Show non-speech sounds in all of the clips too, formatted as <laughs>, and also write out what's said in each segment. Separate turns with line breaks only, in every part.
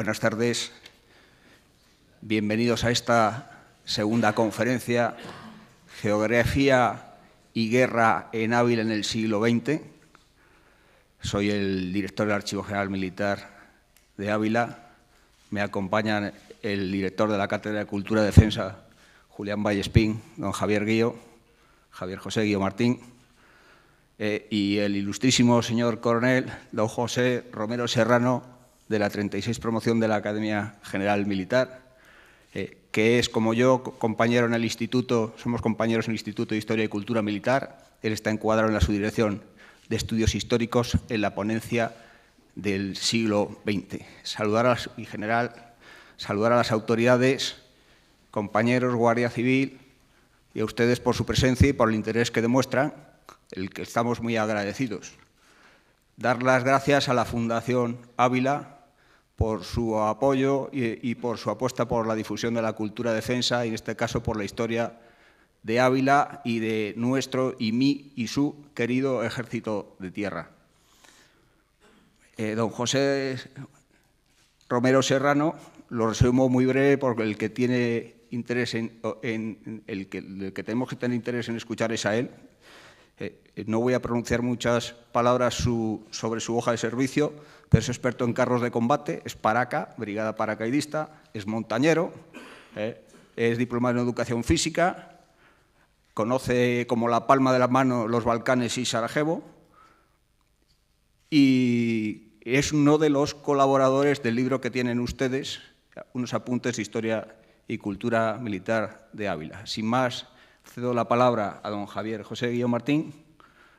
Buenas tardes. Bienvenidos a esta segunda conferencia, Geografía y Guerra en Ávila en el siglo XX. Soy el director del Archivo General Militar de Ávila. Me acompañan el director de la Cátedra de Cultura y Defensa, Julián Vallespín, don Javier Guío, Javier José Guío Martín, eh, y el ilustrísimo señor coronel, don José Romero Serrano, de la 36 promoción de la Academia General Militar, eh, que es como yo, compañero en el instituto, somos compañeros en el Instituto de Historia y Cultura Militar, él está encuadrado en la subdirección de Estudios Históricos en la ponencia del siglo XX. Saludar a general, saludar a las autoridades, compañeros, Guardia Civil y a ustedes por su presencia y por el interés que demuestran, el que estamos muy agradecidos. Dar las gracias a la Fundación Ávila por su apoyo y, por su apuesta por la difusión de la cultura defensa y en este caso por la historia de Ávila y de nuestro y mi y su querido ejército de tierra. Eh, don José Romero Serrano lo resumo muy breve porque el que tiene interés en, el, tenemos que tener interés en escuchar es a él. Eh, no voy a pronunciar muchas palabras sobre su hoja de servicio, es experto en carros de combate, es paraca, brigada paracaidista, es montañero, eh, es diplomado en educación física, conoce como la palma de la mano los Balcanes y Sarajevo y es uno de los colaboradores del libro que tienen ustedes, unos apuntes de historia y cultura militar de Ávila. Sin más, cedo la palabra a don Javier José Guillomartín Martín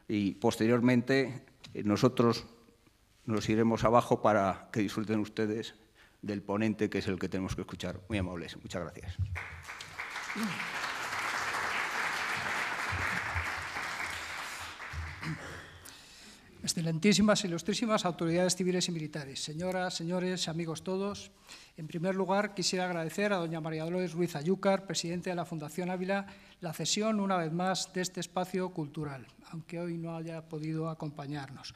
y posteriormente nosotros nos iremos abajo para que disfruten ustedes del ponente, que es el que tenemos que escuchar. Muy amables, muchas gracias.
Excelentísimas, ilustrísimas autoridades civiles y militares, señoras, señores, amigos todos, en primer lugar quisiera agradecer a doña María Dolores Ruiz Ayúcar, presidente de la Fundación Ávila, la cesión una vez más de este espacio cultural, aunque hoy no haya podido acompañarnos.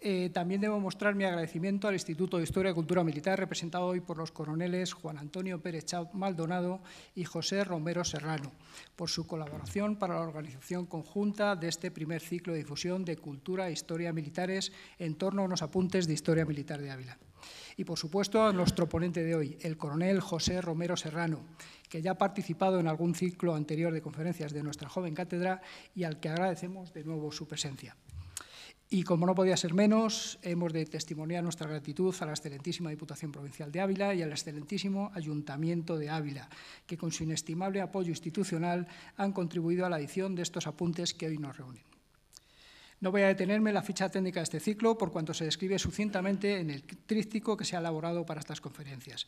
Eh, también debo mostrar mi agradecimiento al Instituto de Historia y Cultura Militar, representado hoy por los coroneles Juan Antonio Pérez Maldonado y José Romero Serrano, por su colaboración para la organización conjunta de este primer ciclo de difusión de cultura e historia militares en torno a unos apuntes de historia militar de Ávila. Y, por supuesto, a nuestro ponente de hoy, el coronel José Romero Serrano, que ya ha participado en algún ciclo anterior de conferencias de nuestra joven cátedra y al que agradecemos de nuevo su presencia. Y como no podía ser menos, hemos de testimoniar nuestra gratitud a la excelentísima Diputación Provincial de Ávila y al excelentísimo Ayuntamiento de Ávila, que con su inestimable apoyo institucional han contribuido a la edición de estos apuntes que hoy nos reúnen. No voy a detenerme en la ficha técnica de este ciclo, por cuanto se describe sucintamente en el tríptico que se ha elaborado para estas conferencias.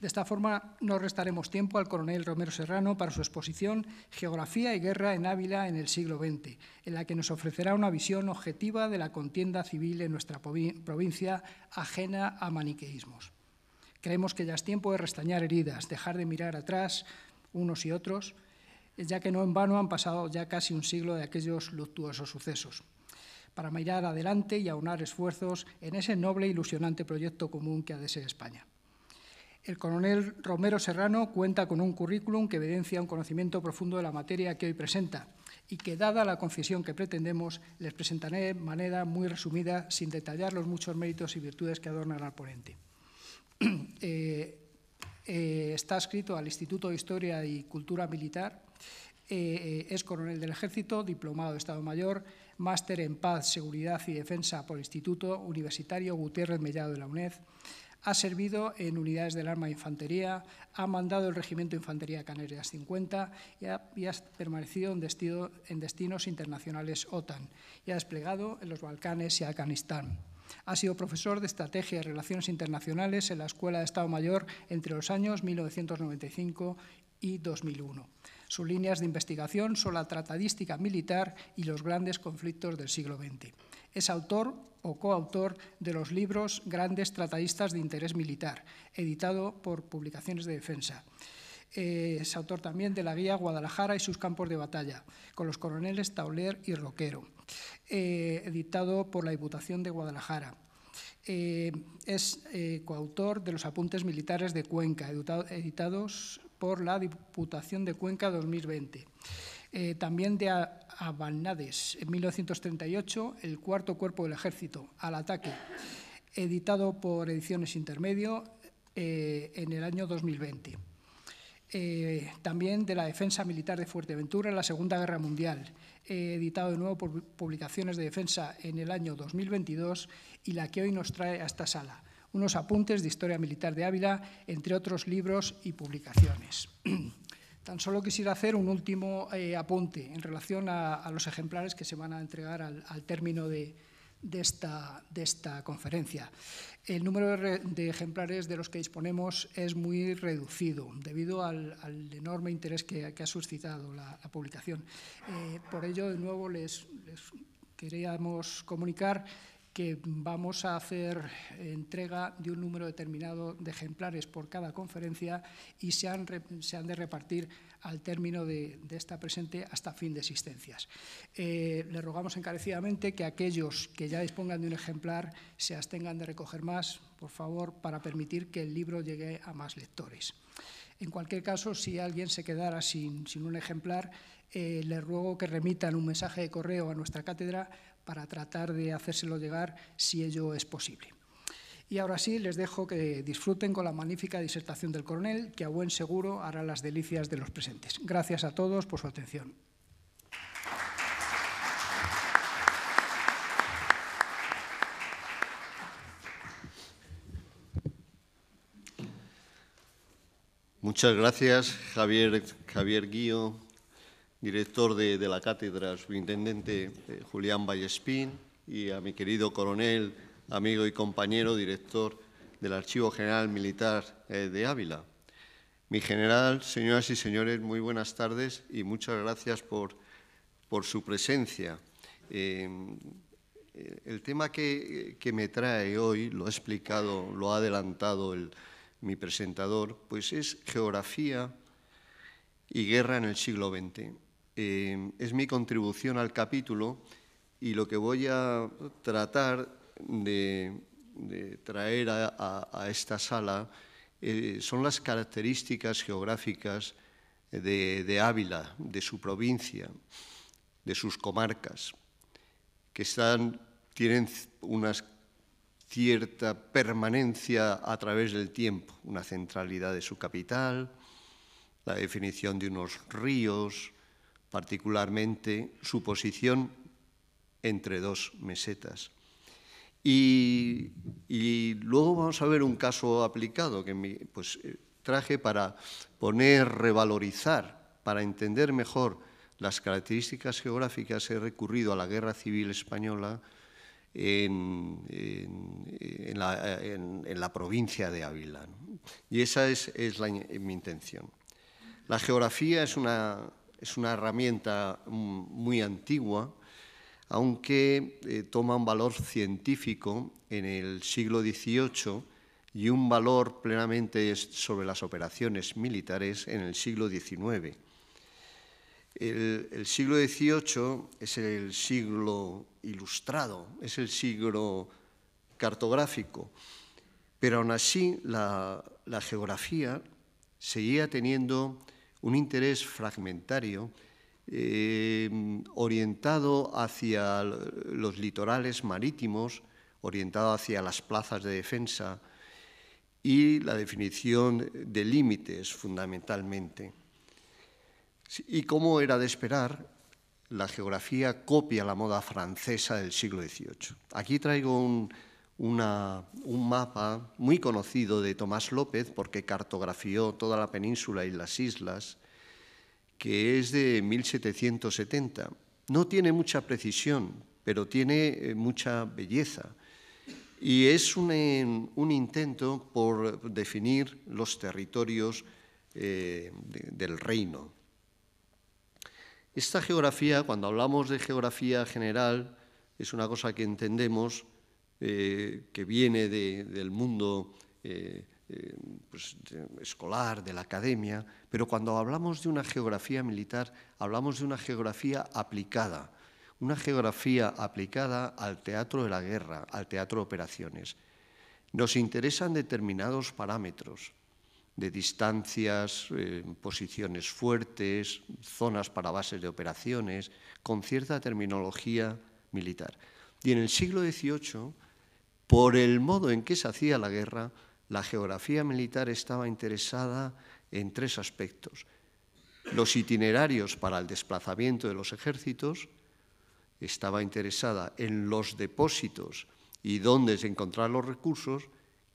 De esta forma, no restaremos tiempo al coronel Romero Serrano para su exposición Geografía y Guerra en Ávila en el siglo XX, en la que nos ofrecerá una visión objetiva de la contienda civil en nuestra provincia ajena a maniqueísmos. Creemos que ya es tiempo de restañar heridas, dejar de mirar atrás unos y otros, ya que no en vano han pasado ya casi un siglo de aquellos luctuosos sucesos para mirar adelante y aunar esfuerzos en ese noble e ilusionante proyecto común que ha de ser España. El coronel Romero Serrano cuenta con un currículum que evidencia un conocimiento profundo de la materia que hoy presenta y que, dada la confesión que pretendemos, les presentaré de manera muy resumida, sin detallar los muchos méritos y virtudes que adornan al ponente. <clears throat> Eh, eh, está escrito al Instituto de Historia y Cultura Militar, eh, es coronel del Ejército, diplomado de Estado Mayor, máster en Paz, Seguridad y Defensa por Instituto Universitario Gutiérrez Mellado de la UNED, ha servido en unidades del arma de infantería, ha mandado el Regimiento de Infantería Canarias 50 y ha, permanecido en, en destinos internacionales OTAN y ha desplegado en los Balcanes y Afganistán. Ha sido profesor de Estrategia y Relaciones Internacionales en la Escuela de Estado Mayor entre los años 1995 y 2001. Sus líneas de investigación son la tratadística militar y los grandes conflictos del siglo XX. Es autor o coautor de los libros Grandes Tratadistas de Interés Militar, editado por Publicaciones de Defensa. Eh, es autor también de la guía Guadalajara y sus campos de batalla, con los coroneles Tauler y Roquero, eh, editado por la Diputación de Guadalajara. Eh, es coautor de los apuntes militares de Cuenca, editados por la Diputación de Cuenca 2020. Eh, también de Abanades, en 1938, El cuarto cuerpo del ejército, al ataque, editado por Ediciones Intermedio eh, en el año 2020. Eh, también de la defensa militar de Fuerteventura en la Segunda Guerra Mundial, editado de nuevo por Publicaciones de Defensa en el año 2022 y la que hoy nos trae a esta sala, unos apuntes de historia militar de Ávila, entre otros libros y publicaciones. <clears throat> Tan solo quisiera hacer un último eh, apunte en relación a, los ejemplares que se van a entregar al, término de, esta, conferencia. El número de, ejemplares de los que disponemos es muy reducido debido al, enorme interés que, ha suscitado la, publicación. Eh, por ello, de nuevo, les queríamos comunicar que vamos a hacer entrega de un número determinado de ejemplares por cada conferencia y se han, de repartir al término de, esta presente hasta fin de existencias. Eh, le rogamos encarecidamente que aquellos que ya dispongan de un ejemplar se abstengan de recoger más, por favor, para permitir que el libro llegue a más lectores. En cualquier caso, si alguien se quedara sin, un ejemplar, eh, le ruego que remitan un mensaje de correo a nuestra cátedra para tratar de hacérselo llegar si ello es posible. Y ahora sí, les dejo que disfruten con la magnífica disertación del coronel, que a buen seguro hará las delicias de los presentes. Gracias a todos por su atención.
Muchas gracias, Javier, Javier Guío, director de, la cátedra, subintendente eh, Julián Vallespín, y a mi querido coronel, amigo y compañero, director del Archivo General Militar eh, de Ávila. Mi general, señoras y señores, muy buenas tardes y muchas gracias por, por su presencia. Em, eh, el tema que, me trae hoy, lo ha explicado, lo ha adelantado mi presentador, pues es geografía y guerra en el siglo XX. Em, es mi contribución al capítulo y lo que voy a tratar de, traer a, esta sala eh, son las características geográficas de, Ávila, de su provincia, de sus comarcas, que tienen una cierta permanencia a través del tiempo, una centralidad de su capital, la definición de unos ríos, particularmente su posición entre dos mesetas. Y, luego vamos a ver un caso aplicado que pues, eh, traje para poner, revalorizar, para entender mejor las características geográficas. He recurrido a la Guerra Civil Española en, la, provincia de Ávila. Y esa es, mi intención. La geografía es una es una herramienta mm, muy antigua, aunque eh, toma un valor científico en el siglo XVIII y un valor plenamente sobre las operaciones militares en el siglo XIX. El, siglo XVIII es el siglo ilustrado, es el siglo cartográfico, pero aún así la geografía seguía teniendo un interés fragmentario eh, orientado hacia los litorales marítimos, orientado hacia las plazas de defensa y la definición de límites fundamentalmente. Y como era de esperar, la geografía copia la moda francesa del siglo XVIII. Aquí traigo un, un mapa muy conocido de Tomás López, porque cartografió toda la península y las islas, que es de 1770. No tiene mucha precisión, pero tiene eh, mucha belleza. Y es un, intento por definir los territorios eh, del reino. Esta geografía, cuando hablamos de geografía general, es una cosa que entendemos eh, que viene del mundo eh, eh, pues, escolar, de la academia, pero cuando hablamos de una geografía militar, hablamos de una geografía aplicada, una geografía aplicada al teatro de la guerra, al teatro de operaciones. Nos interesan determinados parámetros de distancias, posiciones fuertes, zonas para bases de operaciones, con cierta terminología militar. Y en el siglo XVIII por el modo en que se hacía la guerra, la geografía militar estaba interesada en tres aspectos. Los itinerarios para el desplazamiento de los ejércitos, estaba interesada en los depósitos y dónde se encontraban los recursos,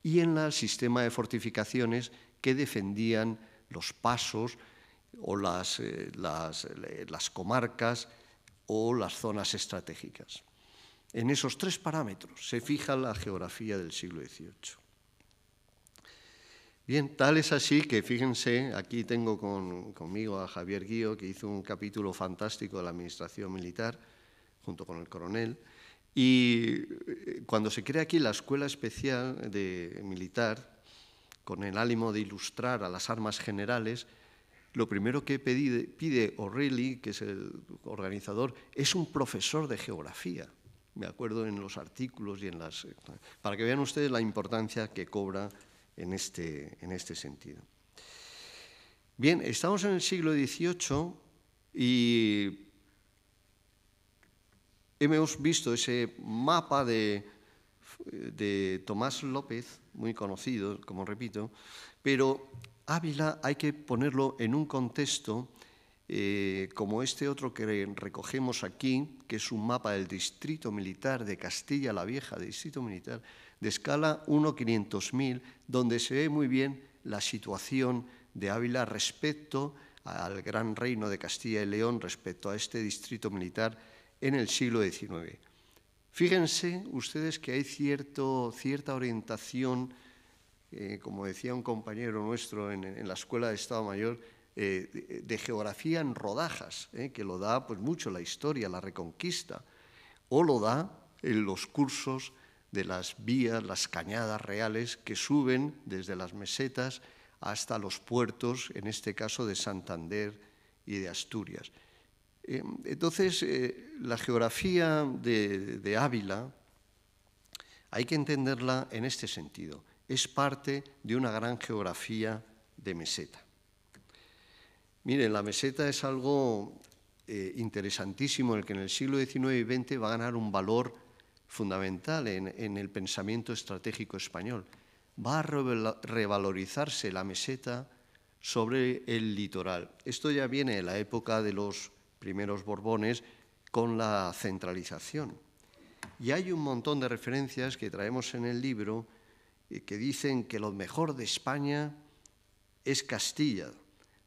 y en el sistema de fortificaciones que defendían los pasos o las eh, eh, comarcas o las zonas estratégicas. En esos tres parámetros se fija la geografía del siglo XVIII. Bien, tal es así que fíjense, aquí tengo conmigo a Javier Guío, que hizo un capítulo fantástico de la Administración Militar, junto con el coronel, y eh, cuando se crea aquí la Escuela Especial de Militar, con el ánimo de ilustrar a las armas generales, lo primero que pide O'Reilly, que es el organizador, es un profesor de geografía me acuerdo en los artículos y en las... para que vean ustedes la importancia que cobra en este, en este sentido. Bien, estamos en el siglo XVIII y hemos visto ese mapa de, de Tomás López, muy conocido, como repito, pero Ávila hay que ponerlo en un contexto eh, como este otro que recogemos aquí, que es un mapa del Distrito Militar de Castilla la Vieja, de Distrito Militar, de escala 1.500.000, donde se ve muy bien la situación de Ávila respecto al Gran Reino de Castilla y León, respecto a este distrito militar en el siglo XIX. Fíjense ustedes que hay cierto, cierta orientación, eh, como decía un compañero nuestro en la Escuela de Estado Mayor, eh, de geografía en rodajas, eh, que lo da pues, mucho la historia, la reconquista, o lo da en los cursos de las vías, las cañadas reales que suben desde las mesetas hasta los puertos, en este caso de Santander y de Asturias. Eh, entonces, la geografía de, Ávila hay que entenderla en este sentido. Es parte de una gran geografía de meseta. Miren, la meseta es algo eh, interesantísimo el que en el siglo XIX y XX va a ganar un valor fundamental en, el pensamiento estratégico español. Va a revalorizarse la meseta sobre el litoral. Esto ya viene de la época de los primeros Borbones con la centralización. Y hay un montón de referencias que traemos en el libro eh, que dicen que lo mejor de España es Castilla,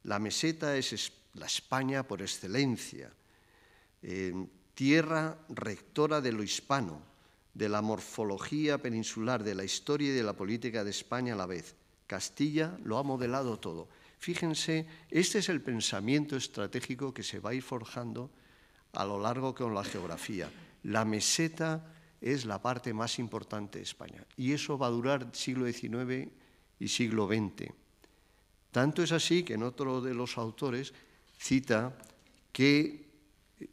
la meseta es la España por excelencia, eh, tierra rectora de lo hispano, de la morfología peninsular, de la historia y de la política de España a la vez. Castilla lo ha modelado todo. Fíjense, este es el pensamiento estratégico que se va a ir forjando a lo largo con la geografía. La meseta es la parte más importante de España y eso va a durar siglo XIX y siglo XX. Tanto es así que en otro de los autores cita que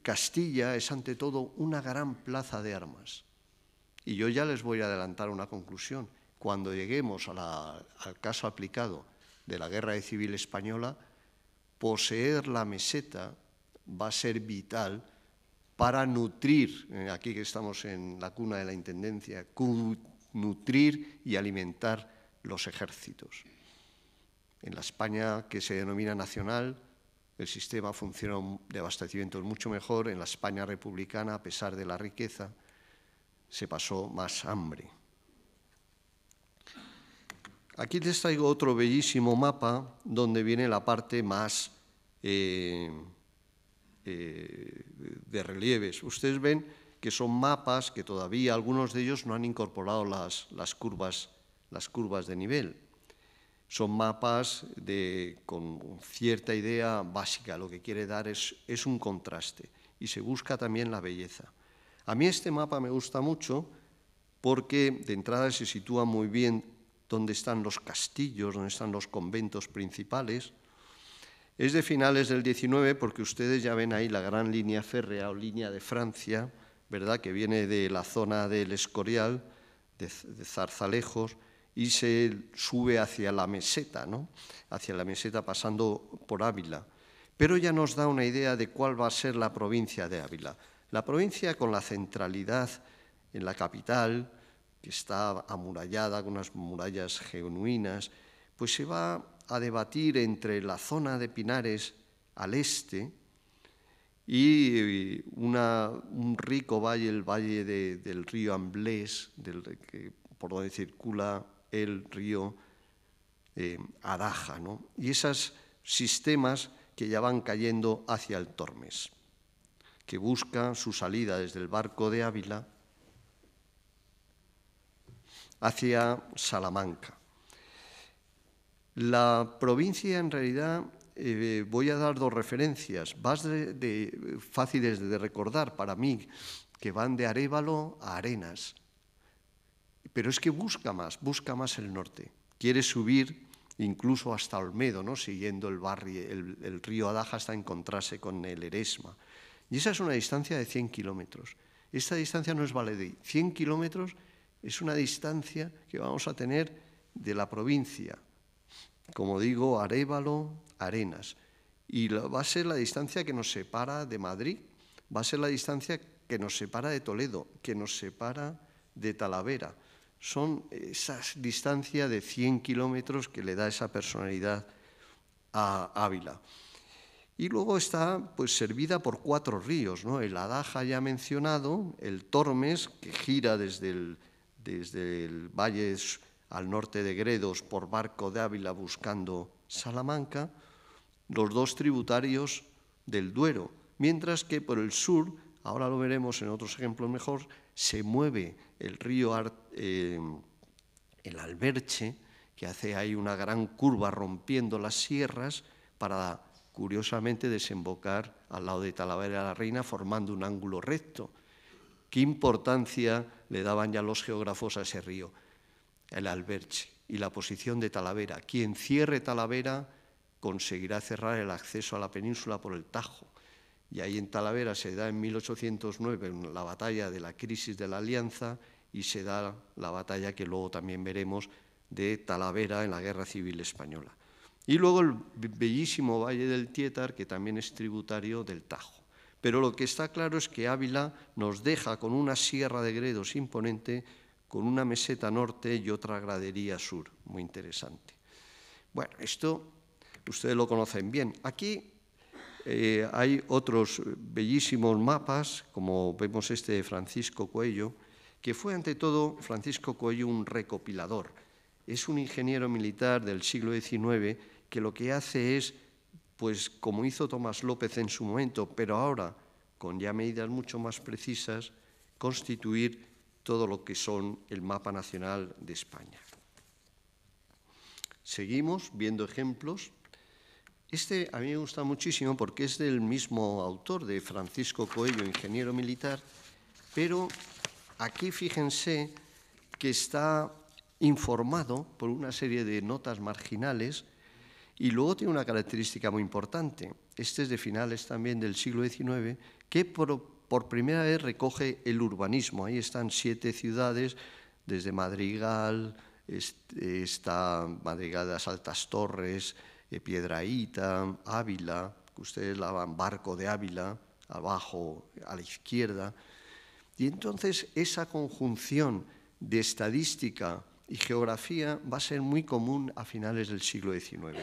Castilla es ante todo una gran plaza de armas. Y yo ya les voy a adelantar una conclusión. Cuando lleguemos al caso aplicado de la Guerra Civil Española, poseer la meseta va a ser vital para nutrir, eh, aquí que estamos en la cuna de la Intendencia, nutrir y alimentar los ejércitos. En la España que se denomina nacional, el sistema funcionó de abastecimiento mucho mejor. En la España republicana, a pesar de la riqueza, se pasó más hambre. Aquí les traigo otro bellísimo mapa donde viene la parte más eh, eh, de relieves. Ustedes ven que son mapas que todavía algunos de ellos no han incorporado las, curvas, las curvas de nivel son mapas con cierta idea básica, lo que quiere dar es, un contraste y se busca también la belleza. A mí este mapa me gusta mucho porque de entrada se sitúa muy bien donde están los castillos, donde están los conventos principales. Es de finales del 19 porque ustedes ya ven ahí la gran línea férrea o línea de Francia, ¿verdad? que viene de la zona del Escorial, de Zarzalejos, y se sube hacia la meseta, ¿no? hacia la meseta pasando por Ávila. Pero ya nos da una idea de cuál va a ser la provincia de Ávila. La provincia con la centralidad en la capital, que está amurallada con unas murallas genuinas, pues se va a debatir entre la zona de Pinares al este y eh, una, un rico valle, el valle del río Amblés, por donde circula el río eh, Araja, ¿no? y esos sistemas que ya van cayendo hacia el Tormes, que busca su salida desde el barco de Ávila hacia Salamanca. La provincia, en realidad, eh, voy a dar dos referencias, más fáciles de recordar para mí, que van de Arévalo a Arenas. Pero es que busca más, busca más el norte. Quiere subir incluso hasta Olmedo, ¿no? siguiendo el, barrio, el, río Adaja hasta encontrarse con el Eresma. Y esa es una distancia de 100 kilómetros. Esta distancia no es Valedí, 100 kilómetros es una distancia que vamos a tener de la provincia. Como digo, Arevalo, Arenas. Y va a ser la distancia que nos separa de Madrid, va a ser la distancia que nos separa de Toledo, que nos separa de Talavera son esa distancia de 100 kilómetros que le da esa personalidad a Ávila. Y luego está pues, servida por cuatro ríos, ¿no? el Adaja ya mencionado, el Tormes, que gira desde el, desde el valle al norte de Gredos por barco de Ávila buscando Salamanca, los dos tributarios del Duero, mientras que por el sur, ahora lo veremos en otros ejemplos mejor, se mueve el río eh, el Alberche, que hace ahí una gran curva rompiendo las sierras para, curiosamente, desembocar al lado de Talavera de la Reina formando un ángulo recto. ¿Qué importancia le daban ya los geógrafos a ese río, el Alberche, y la posición de Talavera? Quien cierre Talavera conseguirá cerrar el acceso a la península por el Tajo y ahí en Talavera se da en 1809 la batalla de la crisis de la Alianza y se da la batalla que luego también veremos de Talavera en la Guerra Civil Española. Y luego el bellísimo Valle del Tietar, que también es tributario del Tajo. Pero lo que está claro es que Ávila nos deja con una sierra de gredos imponente, con una meseta norte y otra gradería sur, muy interesante. Bueno, esto ustedes lo conocen bien. Aquí eh, hay otros bellísimos mapas, como vemos este de Francisco Coello, que fue ante todo Francisco Coello un recopilador. Es un ingeniero militar del siglo XIX que lo que hace es, pues como hizo Tomás López en su momento, pero ahora con ya medidas mucho más precisas, constituir todo lo que son el mapa nacional de España. Seguimos viendo ejemplos este a mí me gusta muchísimo porque es del mismo autor, de Francisco Coello, ingeniero militar, pero aquí fíjense que está informado por una serie de notas marginales y luego tiene una característica muy importante. Este es de finales también del siglo XIX, que por, primera vez recoge el urbanismo. Ahí están siete ciudades, desde Madrigal, este, está Madrigal de las Altas Torres, eh, piedraíta, Ávila, que ustedes lavan Barco de Ávila, abajo, a la izquierda. Y entonces esa conjunción de estadística y geografía va a ser muy común a finales del siglo XIX.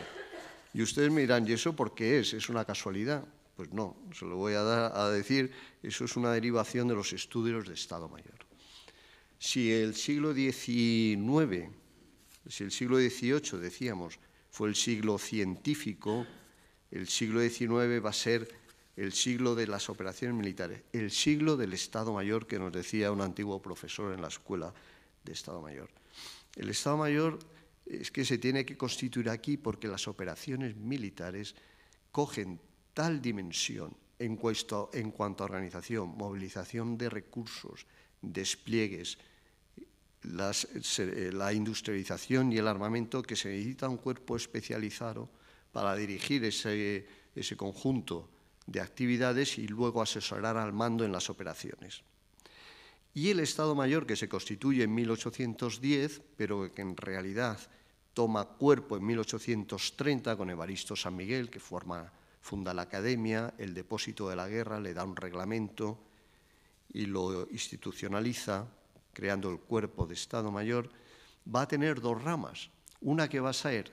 Y ustedes me dirán, ¿y eso por qué es? ¿Es una casualidad? Pues no, se lo voy a, a decir, eso es una derivación de los estudios de Estado Mayor. Si el siglo XIX, si el siglo XVIII, decíamos, fue el siglo científico, el siglo XIX va a ser el siglo de las operaciones militares, el siglo del Estado Mayor que nos decía un antiguo profesor en la escuela de Estado Mayor. El Estado Mayor es que se tiene que constituir aquí porque las operaciones militares cogen tal dimensión en cuanto, a organización, movilización de recursos, despliegues, eh, la industrialización y el armamento, que se necesita un cuerpo especializado para dirigir ese, conjunto de actividades y luego asesorar al mando en las operaciones. Y el Estado Mayor, que se constituye en 1810, pero que en realidad toma cuerpo en 1830 con Evaristo San Miguel, que funda la academia, el depósito de la guerra, le da un reglamento y lo institucionaliza creando el cuerpo de Estado Mayor, va a tener dos ramas. Una que va a ser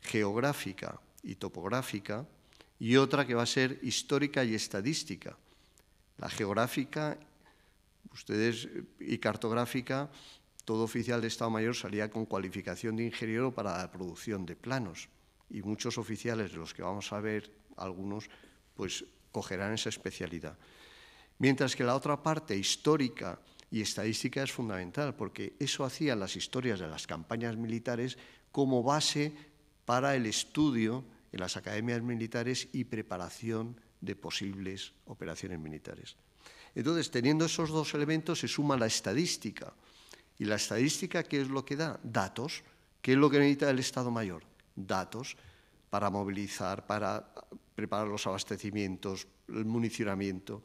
geográfica y topográfica y otra que va a ser histórica y estadística. La geográfica ustedes, y cartográfica, todo oficial de Estado Mayor salía con cualificación de ingeniero para la producción de planos y muchos oficiales de los que vamos a ver, algunos, pues cogerán esa especialidad. Mientras que la otra parte histórica y estadística es fundamental, porque eso hacía las historias de las campañas militares como base para el estudio en las academias militares y preparación de posibles operaciones militares. Entonces, teniendo esos dos elementos, se suma la estadística. ¿Y la estadística qué es lo que da? Datos. ¿Qué es lo que necesita el Estado Mayor? Datos para movilizar, para preparar los abastecimientos, el municionamiento,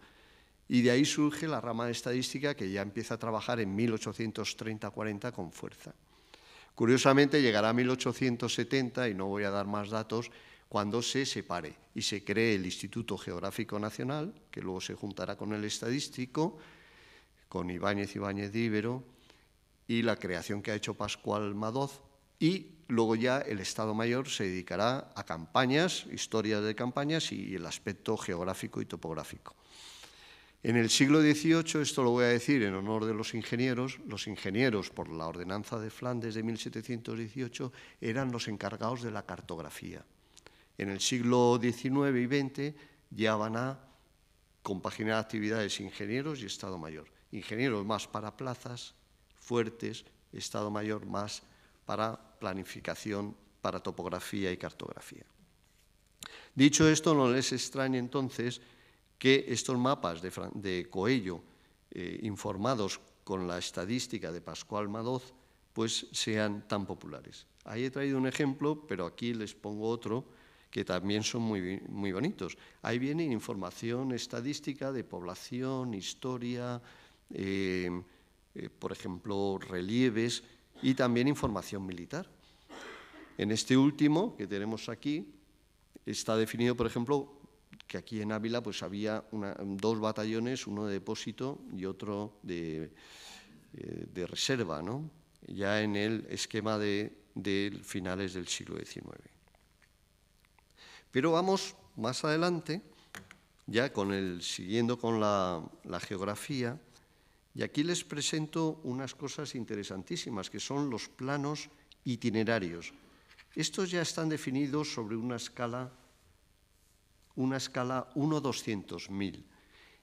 y de ahí surge la rama de estadística que ya empieza a trabajar en 1830-40 con fuerza. Curiosamente, llegará a 1870, y no voy a dar más datos, cuando se separe y se cree el Instituto Geográfico Nacional, que luego se juntará con el Estadístico, con Ibáñez Ibáñez de Ibero, y la creación que ha hecho Pascual Madoz, y luego ya el Estado Mayor se dedicará a campañas, historias de campañas y el aspecto geográfico y topográfico. En el siglo XVIII, esto lo voy a decir en honor de los ingenieros, los ingenieros por la ordenanza de Flandes de 1718 eran los encargados de la cartografía. En el siglo XIX y XX ya van a compaginar actividades ingenieros y Estado Mayor. Ingenieros más para plazas fuertes, Estado Mayor más para planificación, para topografía y cartografía. Dicho esto, no les extraña entonces que estos mapas de, Coello, eh, informados con la estadística de Pascual Madoz, pues sean tan populares. Ahí he traído un ejemplo, pero aquí les pongo otro que también son muy, muy bonitos. Ahí viene información estadística de población, historia, eh, eh, por ejemplo, relieves y también información militar. En este último que tenemos aquí está definido, por ejemplo, que aquí en Ávila pues, había dos batallones, uno de depósito y otro de, eh, reserva, ¿no? ya en el esquema de, finales del siglo XIX. Pero vamos más adelante, ya siguiendo con la, la geografía, y aquí les presento unas cosas interesantísimas, que son los planos itinerarios. Estos ya están definidos sobre una escala una escala 1-200.000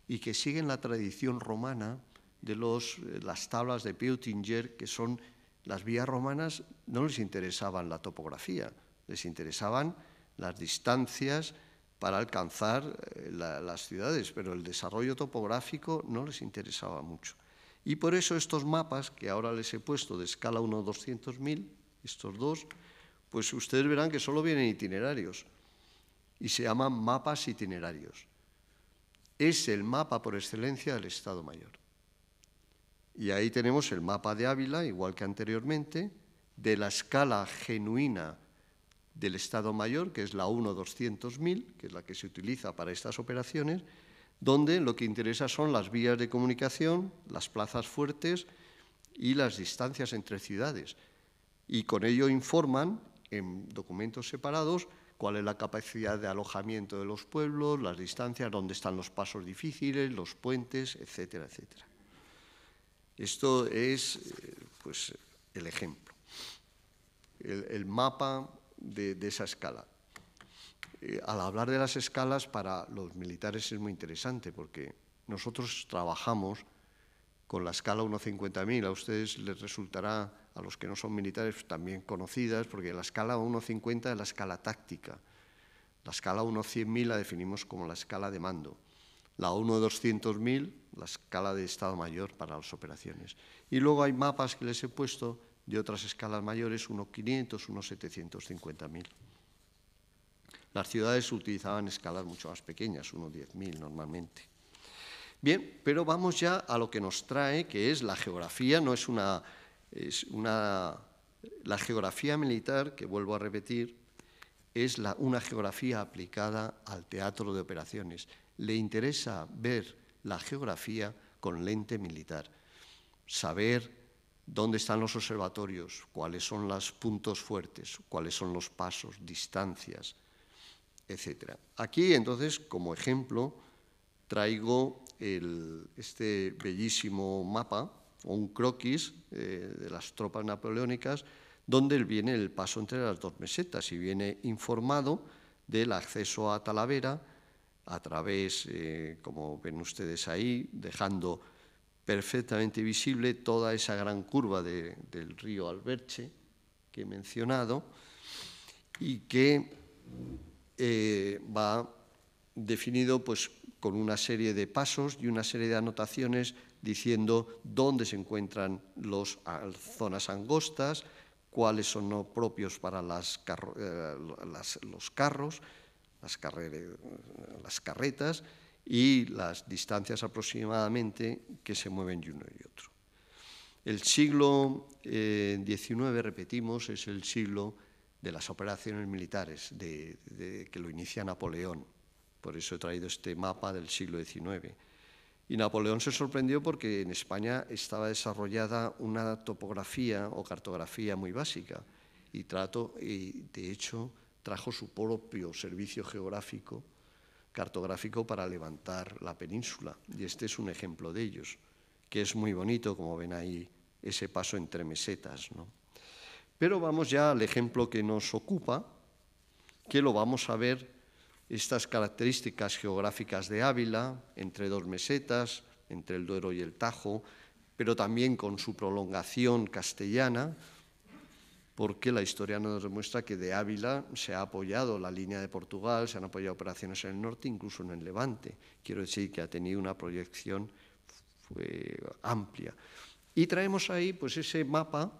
y que siguen la tradición romana de los, eh, las tablas de Peutinger, que son las vías romanas, no les interesaban la topografía, les interesaban las distancias para alcanzar eh, las ciudades, pero el desarrollo topográfico no les interesaba mucho. Y por eso estos mapas, que ahora les he puesto de escala 1-200.000, estos dos, pues ustedes verán que solo vienen itinerarios y se llaman mapas itinerarios. Es el mapa por excelencia del Estado Mayor. Y ahí tenemos el mapa de Ávila, igual que anteriormente, de la escala genuina del Estado Mayor, que es la 1-200.000, que es la que se utiliza para estas operaciones, donde lo que interesa son las vías de comunicación, las plazas fuertes y las distancias entre ciudades. Y con ello informan en documentos separados cuál es la capacidad de alojamiento de los pueblos, las distancias, dónde están los pasos difíciles, los puentes, etcétera, etcétera. Esto es eh, pues, el ejemplo, el, mapa de, esa escala. Eh, al hablar de las escalas, para los militares es muy interesante porque nosotros trabajamos con la escala 1.50.000. A ustedes les resultará a los que no son militares también conocidas, porque la escala 1.50 es la escala táctica. La escala 1.100.000 la definimos como la escala de mando. La 1.200.000, la escala de Estado Mayor para las operaciones. Y luego hay mapas que les he puesto de otras escalas mayores, 1.500, 1.750.000. Las ciudades utilizaban escalas mucho más pequeñas, 1.10.000 normalmente. Bien, pero vamos ya a lo que nos trae, que es la geografía, no es una es una, la geografía militar, que vuelvo a repetir, es una geografía aplicada al teatro de operaciones. Le interesa ver la geografía con lente militar, saber dónde están los observatorios, cuáles son los puntos fuertes, cuáles son los pasos, distancias, etc. Aquí, entonces, como ejemplo, traigo este bellísimo mapa un croquis eh, de las tropas napoleónicas, donde viene el paso entre las dos mesetas y viene informado del acceso a Talavera a través, eh, como ven ustedes ahí, dejando perfectamente visible toda esa gran curva del río Alberche que he mencionado y que eh, va definido pues, con una serie de pasos y una serie de anotaciones diciendo dónde se encuentran las zonas angostas, cuáles son no propios para eh, los carros, las, carretas y las distancias aproximadamente que se mueven uno y otro. El siglo XIX, eh, repetimos, es el siglo de las operaciones militares que lo inicia Napoleón. Por eso he traído este mapa del siglo XIX. Y Napoleón se sorprendió porque en España estaba desarrollada una topografía o cartografía muy básica y, trato, y de hecho trajo su propio servicio geográfico cartográfico para levantar la península. Y este es un ejemplo de ellos, que es muy bonito, como ven ahí, ese paso entre mesetas. ¿no? Pero vamos ya al ejemplo que nos ocupa, que lo vamos a ver estas características geográficas de Ávila, entre dos mesetas, entre el Duero y el Tajo, pero también con su prolongación castellana, porque la historia nos demuestra que de Ávila se ha apoyado la línea de Portugal, se han apoyado operaciones en el norte, incluso en el levante. Quiero decir que ha tenido una proyección amplia. Y traemos ahí pues, ese mapa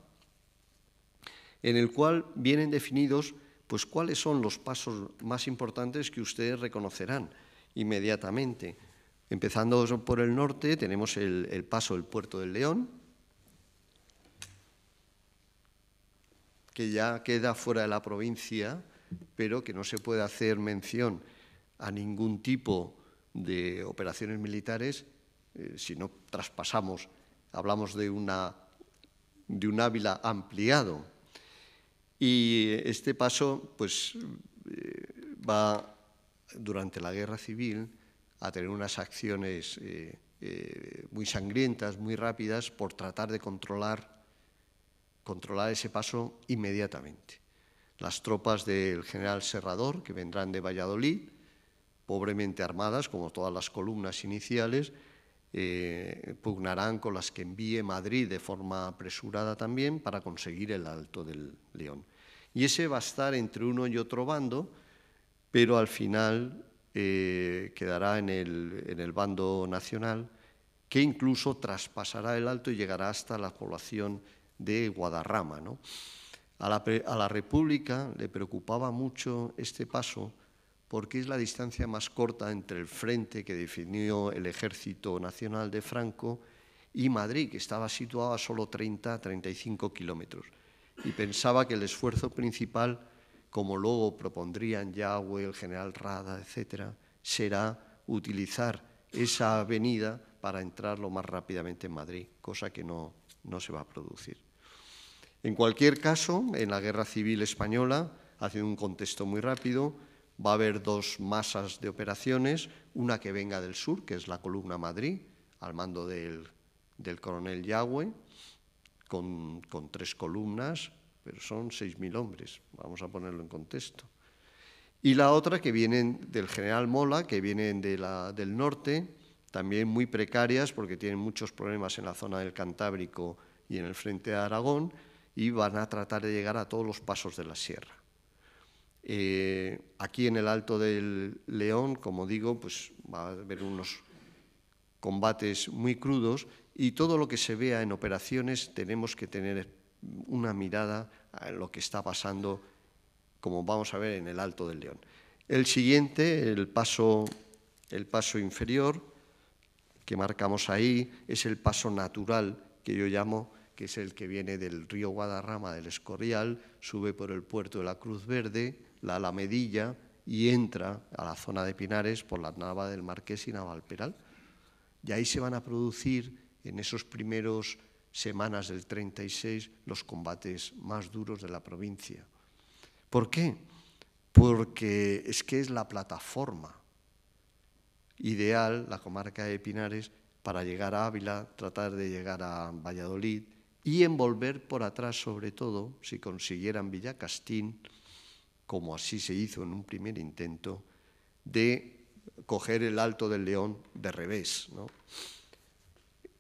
en el cual vienen definidos pues cuáles son los pasos más importantes que ustedes reconocerán inmediatamente. Empezando por el norte, tenemos el, paso del puerto del León, que ya queda fuera de la provincia, pero que no se puede hacer mención a ningún tipo de operaciones militares eh, si no traspasamos, hablamos de, una, de un Ávila ampliado, y este paso pues, eh, va, durante la guerra civil, a tener unas acciones eh, eh, muy sangrientas, muy rápidas, por tratar de controlar, controlar ese paso inmediatamente. Las tropas del general Serrador, que vendrán de Valladolid, pobremente armadas, como todas las columnas iniciales, eh, pugnarán con las que envíe Madrid de forma apresurada también para conseguir el Alto del León. Y ese va a estar entre uno y otro bando, pero al final eh, quedará en el, bando nacional, que incluso traspasará el Alto y llegará hasta la población de Guadarrama. A, la, a la República le preocupaba mucho este paso porque es la distancia más corta entre el frente que definió el Ejército Nacional de Franco y Madrid, que estaba situado a solo 30-35 kilómetros. Y pensaba que el esfuerzo principal, como luego propondrían Yahweh, el general Rada, etc., será utilizar esa avenida para entrar lo más rápidamente en Madrid, cosa que no, no se va a producir. En cualquier caso, en la Guerra Civil Española, haciendo un contexto muy rápido, va a haber dos masas de operaciones, una que venga del sur, que es la columna Madrid, al mando del, coronel Yagüe, con, tres columnas, pero son 6.000 hombres, vamos a ponerlo en contexto. Y la otra que vienen del general Mola, que vienen del norte, también muy precarias porque tienen muchos problemas en la zona del Cantábrico y en el frente de Aragón, y van a tratar de llegar a todos los pasos de la sierra. Eh, aquí en el Alto del León, como digo, pues va a haber unos combates muy crudos y todo lo que se vea en operaciones tenemos que tener una mirada a lo que está pasando, como vamos a ver en el Alto del León. El siguiente, el paso, el paso inferior que marcamos ahí, es el paso natural que yo llamo, que es el que viene del río Guadarrama del Escorial, sube por el puerto de la Cruz Verde, la Alamedilla y entra a la zona de Pinares por la Nava del Marqués y Navalperal. Y ahí se van a producir, en esos primeros semanas del 36, los combates más duros de la provincia. ¿Por qué? Porque es que es la plataforma ideal, la comarca de Pinares, para llegar a Ávila, tratar de llegar a Valladolid y envolver por atrás, sobre todo, si consiguieran Villacastín, como así se hizo en un primer intento, de coger el alto del león de revés.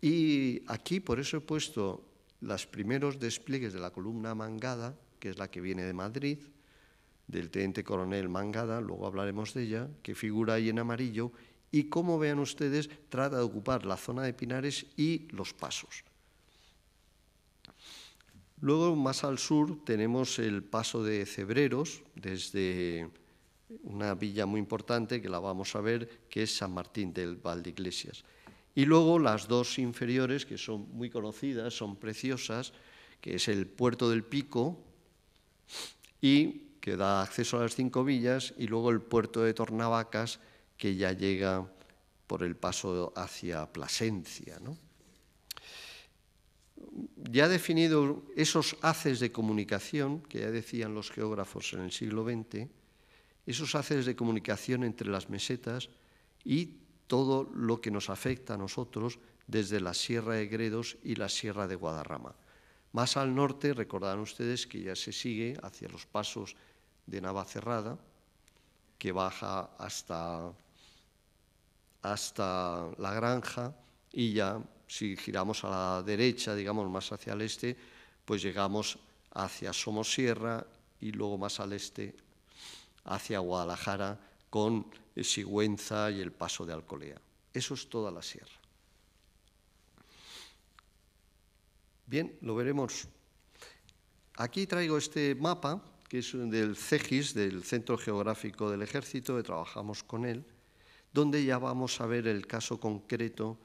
Y aquí por eso he puesto los primeros despliegues de la columna Mangada, que es la que viene de Madrid, del teniente coronel Mangada, luego hablaremos de ella, que figura ahí en amarillo, y como vean ustedes, trata de ocupar la zona de Pinares y los pasos. Luego, más al sur, tenemos el paso de Cebreros, desde una villa muy importante que la vamos a ver, que es San Martín del de Iglesias. Y luego las dos inferiores, que son muy conocidas, son preciosas, que es el Puerto del Pico y que da acceso a las cinco villas, y luego el Puerto de Tornavacas, que ya llega por el paso hacia Plasencia. ¿no? ya ha definido esos haces de comunicación, que ya decían los geógrafos en el siglo XX, esos haces de comunicación entre las mesetas y todo lo que nos afecta a nosotros desde la Sierra de Gredos y la Sierra de Guadarrama. Más al norte, recordarán ustedes que ya se sigue hacia los pasos de Navacerrada, que baja hasta, hasta la granja y ya si giramos a la derecha, digamos más hacia el este, pues llegamos hacia Somosierra y luego más al este hacia Guadalajara con eh, Sigüenza y el paso de Alcolea. Eso es toda la sierra. Bien, lo veremos. Aquí traigo este mapa, que es del CEGIS, del Centro Geográfico del Ejército, que trabajamos con él, donde ya vamos a ver el caso concreto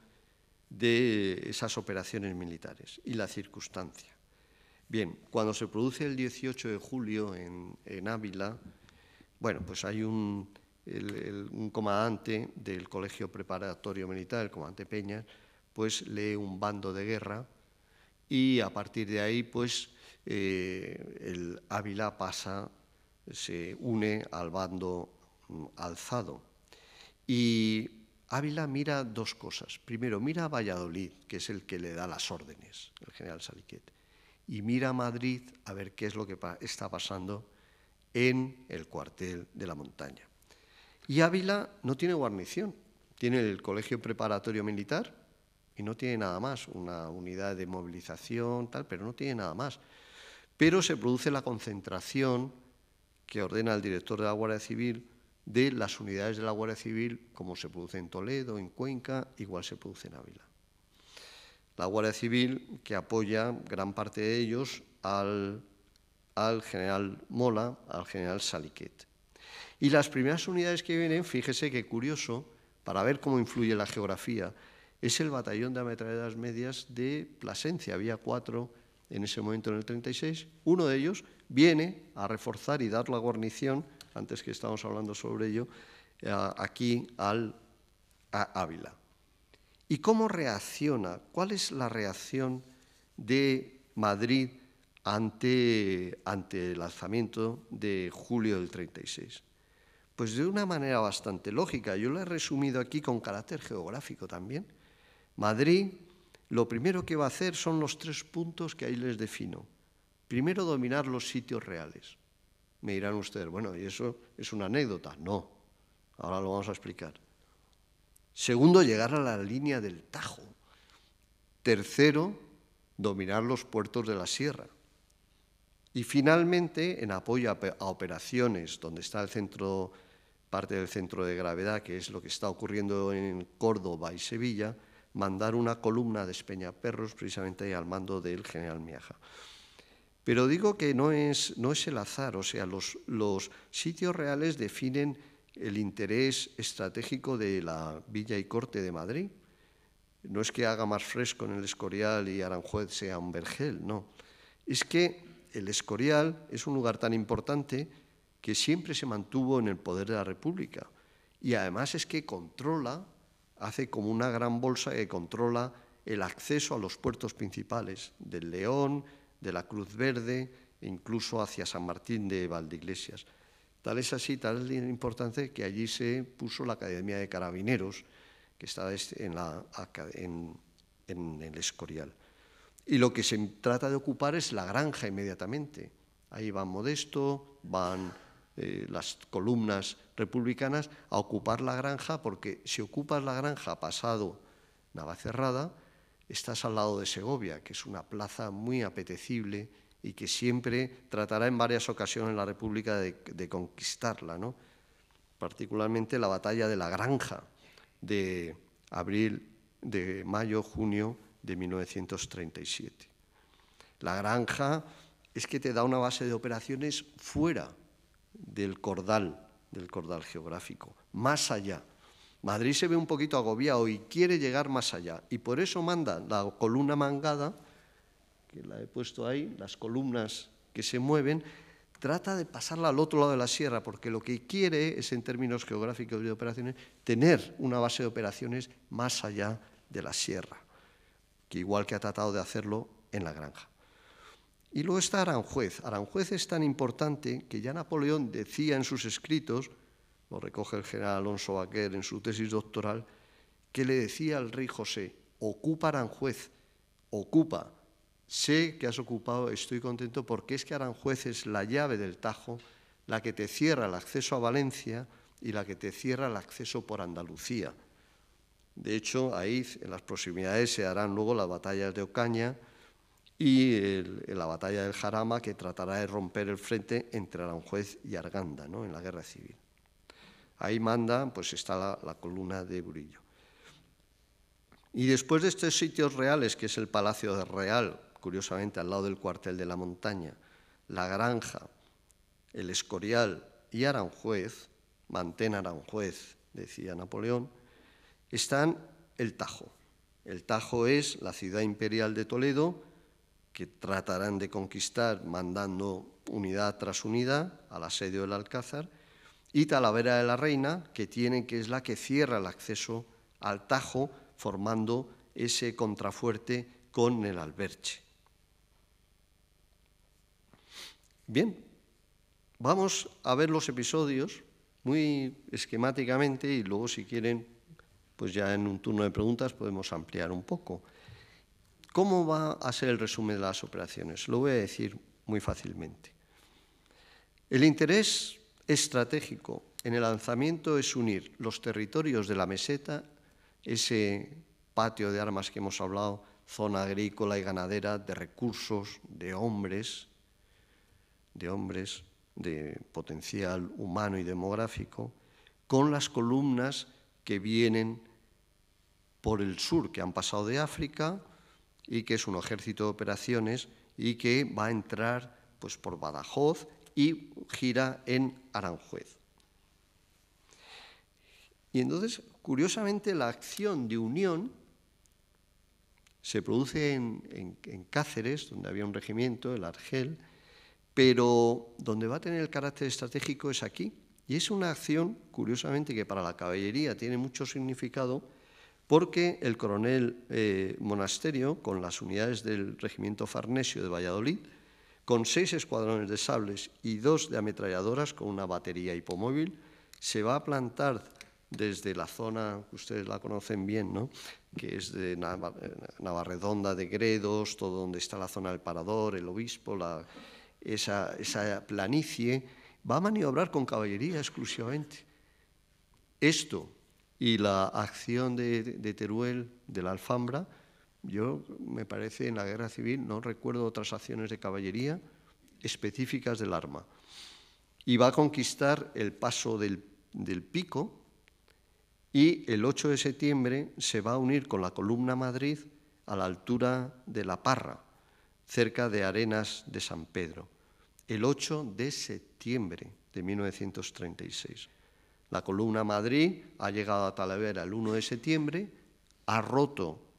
de esas operaciones militares y la circunstancia. Bien, cuando se produce el 18 de julio en, en Ávila, bueno, pues hay un, comandante del Colegio Preparatorio Militar, el comandante Peña, pues lee un bando de guerra y a partir de ahí, pues eh, el Ávila pasa, se une al bando mm, alzado. Y Ávila mira dos cosas. Primero, mira a Valladolid, que es el que le da las órdenes, el general Saliquet, y mira a Madrid a ver qué es lo que está pasando en el cuartel de la montaña. Y Ávila no tiene guarnición, tiene el colegio preparatorio militar y no tiene nada más, una unidad de movilización, tal, pero no tiene nada más. Pero se produce la concentración que ordena el director de la Guardia Civil de las unidades de la Guardia Civil, como se produce en Toledo, en Cuenca, igual se produce en Ávila. La Guardia Civil, que apoya gran parte de ellos al, general Mola, al general Saliquet. Y las primeras unidades que vienen, fíjese que curioso, para ver cómo influye la geografía, es el batallón de ametralladoras medias de Plasencia. Había cuatro en ese momento en el 36. Uno de ellos viene a reforzar y dar la guarnición antes que estamos hablando sobre ello, eh, aquí al, a Ávila. ¿Y cómo reacciona? ¿Cuál es la reacción de Madrid ante, ante el lanzamiento de julio del 36? Pues de una manera bastante lógica. Yo lo he resumido aquí con carácter geográfico también. Madrid lo primero que va a hacer son los tres puntos que ahí les defino. Primero, dominar los sitios reales. Me dirán ustedes, bueno, y eso es una anécdota. No, ahora lo vamos a explicar. Segundo, llegar a la línea del Tajo. Tercero, dominar los puertos de la sierra. Y finalmente, en apoyo a operaciones donde está el centro, parte del centro de gravedad, que es lo que está ocurriendo en Córdoba y Sevilla, mandar una columna de perros, precisamente al mando del general Miaja. Pero digo que no es, no es el azar, o sea, los, los sitios reales definen el interés estratégico de la Villa y Corte de Madrid. No es que haga más fresco en el Escorial y Aranjuez sea un vergel, no. Es que el Escorial es un lugar tan importante que siempre se mantuvo en el poder de la República. Y además es que controla, hace como una gran bolsa que controla el acceso a los puertos principales del León, de la Cruz Verde e incluso hacia San Martín de Valdeiglesias. Tal es así, tal es la importancia que allí se puso la Academia de Carabineros, que está este, en, el Escorial. Y lo que se trata de ocupar es la granja inmediatamente. Ahí van Modesto, van eh, las columnas republicanas a ocupar la granja, porque si ocupas la granja pasado Navacerrada, estás al lado de Segovia, que es una plaza muy apetecible y que siempre tratará en varias ocasiones la República de, conquistarla, ¿no? particularmente la batalla de la Granja de abril, de mayo, junio de 1937. La Granja es que te da una base de operaciones fuera del cordal, del cordal geográfico, más allá. Madrid se ve un poquito agobiado y quiere llegar más allá. Y por eso manda la columna mangada, que la he puesto ahí, las columnas que se mueven, trata de pasarla al otro lado de la sierra, porque lo que quiere es, en términos geográficos y de operaciones, tener una base de operaciones más allá de la sierra, que igual que ha tratado de hacerlo en la granja. Y luego está Aranjuez. Aranjuez es tan importante que ya Napoleón decía en sus escritos lo recoge el general Alonso Baquer en su tesis doctoral, que le decía al rey José, ocupa Aranjuez, ocupa, sé que has ocupado, estoy contento porque es que Aranjuez es la llave del Tajo, la que te cierra el acceso a Valencia y la que te cierra el acceso por Andalucía. De hecho, ahí en las proximidades se harán luego las batallas de Ocaña y la batalla del Jarama, que tratará de romper el frente entre Aranjuez y Arganda ¿no? en la guerra civil. Ahí manda, pues está la, columna de brillo. Y después de estos sitios reales, que es el Palacio Real, curiosamente al lado del cuartel de la montaña, la granja, el Escorial y Aranjuez, mantén Aranjuez, decía Napoleón, están el Tajo. El Tajo es la ciudad imperial de Toledo, que tratarán de conquistar mandando unidad tras unidad al asedio del Alcázar, y Talavera de la Reina, que tiene que es la que cierra el acceso al Tajo, formando ese contrafuerte con el alberche. Bien, vamos a ver los episodios muy esquemáticamente y luego si quieren, pues ya en un turno de preguntas podemos ampliar un poco. ¿Cómo va a ser el resumen de las operaciones? Lo voy a decir muy fácilmente. El interés estratégico en el lanzamiento es unir los territorios de la meseta, ese patio de armas que hemos hablado, zona agrícola y ganadera, de recursos, de hombres, de hombres de potencial humano y demográfico, con las columnas que vienen por el sur, que han pasado de África y que es un ejército de operaciones y que va a entrar pues, por Badajoz y gira en Aranjuez. Y entonces, curiosamente, la acción de unión se produce en, Cáceres, donde había un regimiento, el Argel, pero donde va a tener el carácter estratégico es aquí. Y es una acción, curiosamente, que para la caballería tiene mucho significado, porque el coronel eh, Monasterio, con las unidades del regimiento Farnesio de Valladolid, con seis escuadrones de sables y dos de ametralladoras con una batería hipomóvil, se va a plantar desde la zona, que ustedes la conocen bien, ¿no? que es de eh, Navarredonda, de Gredos, todo donde está la zona del Parador, el Obispo, esa, planicie, va a maniobrar con caballería exclusivamente. Esto y la acción de, de Teruel, de la Alfambra, yo, me parece, en la guerra civil no recuerdo otras acciones de caballería específicas del arma. Y va a conquistar el paso del, pico y el 8 de septiembre se va a unir con la columna Madrid a la altura de La Parra, cerca de Arenas de San Pedro. El 8 de septiembre de 1936. La columna Madrid ha llegado a Talavera el 1 de septiembre, ha roto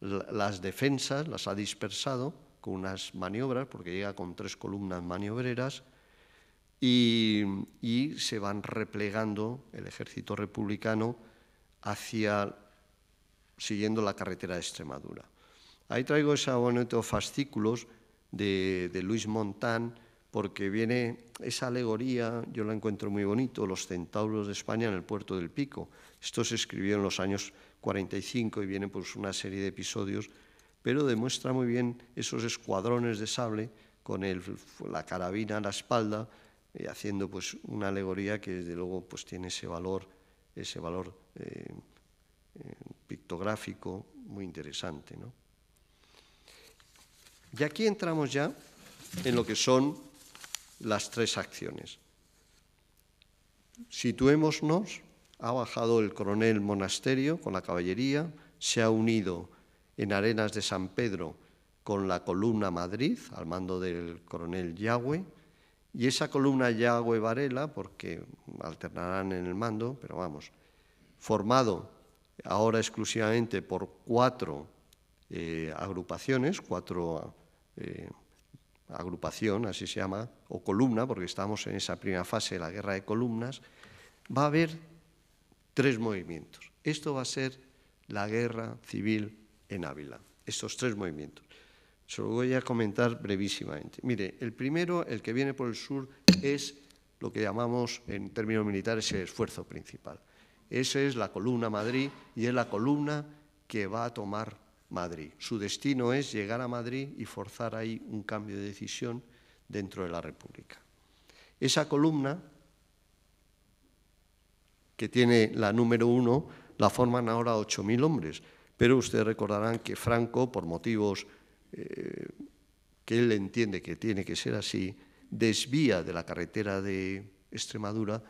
las defensas, las ha dispersado con unas maniobras, porque llega con tres columnas maniobreras, y, se van replegando el ejército republicano hacia, siguiendo la carretera de Extremadura. Ahí traigo esa bonito fascículos de, de Luis Montán, porque viene esa alegoría, yo la encuentro muy bonito, los centauros de España en el puerto del Pico. Esto se escribió en los años 45 y vienen pues una serie de episodios, pero demuestra muy bien esos escuadrones de sable con la carabina a la espalda, y eh, haciendo pues una alegoría que desde luego pues tiene ese valor, ese valor eh, eh, pictográfico muy interesante. Y aquí entramos ya en lo que son las tres acciones. Situémonos ha bajado el coronel Monasterio con la caballería, se ha unido en Arenas de San Pedro con la columna Madrid, al mando del coronel Yagüe, y esa columna Yagüe Varela, porque alternarán en el mando, pero vamos, formado ahora exclusivamente por cuatro eh, agrupaciones, cuatro eh, agrupación, así se llama, o columna, porque estamos en esa primera fase de la guerra de columnas, va a haber tres movimientos. Esto va a ser la guerra civil en Ávila, estos tres movimientos. Se lo voy a comentar brevísimamente. Mire, el primero, el que viene por el sur, es lo que llamamos en términos militares el esfuerzo principal. Esa es la columna Madrid y es la columna que va a tomar Madrid. Su destino es llegar a Madrid y forzar ahí un cambio de decisión dentro de la República. Esa columna que tiene la número uno, la forman ahora 8.000 hombres. Pero ustedes recordarán que Franco, por motivos eh, que él entiende que tiene que ser así, desvía de la carretera de Extremadura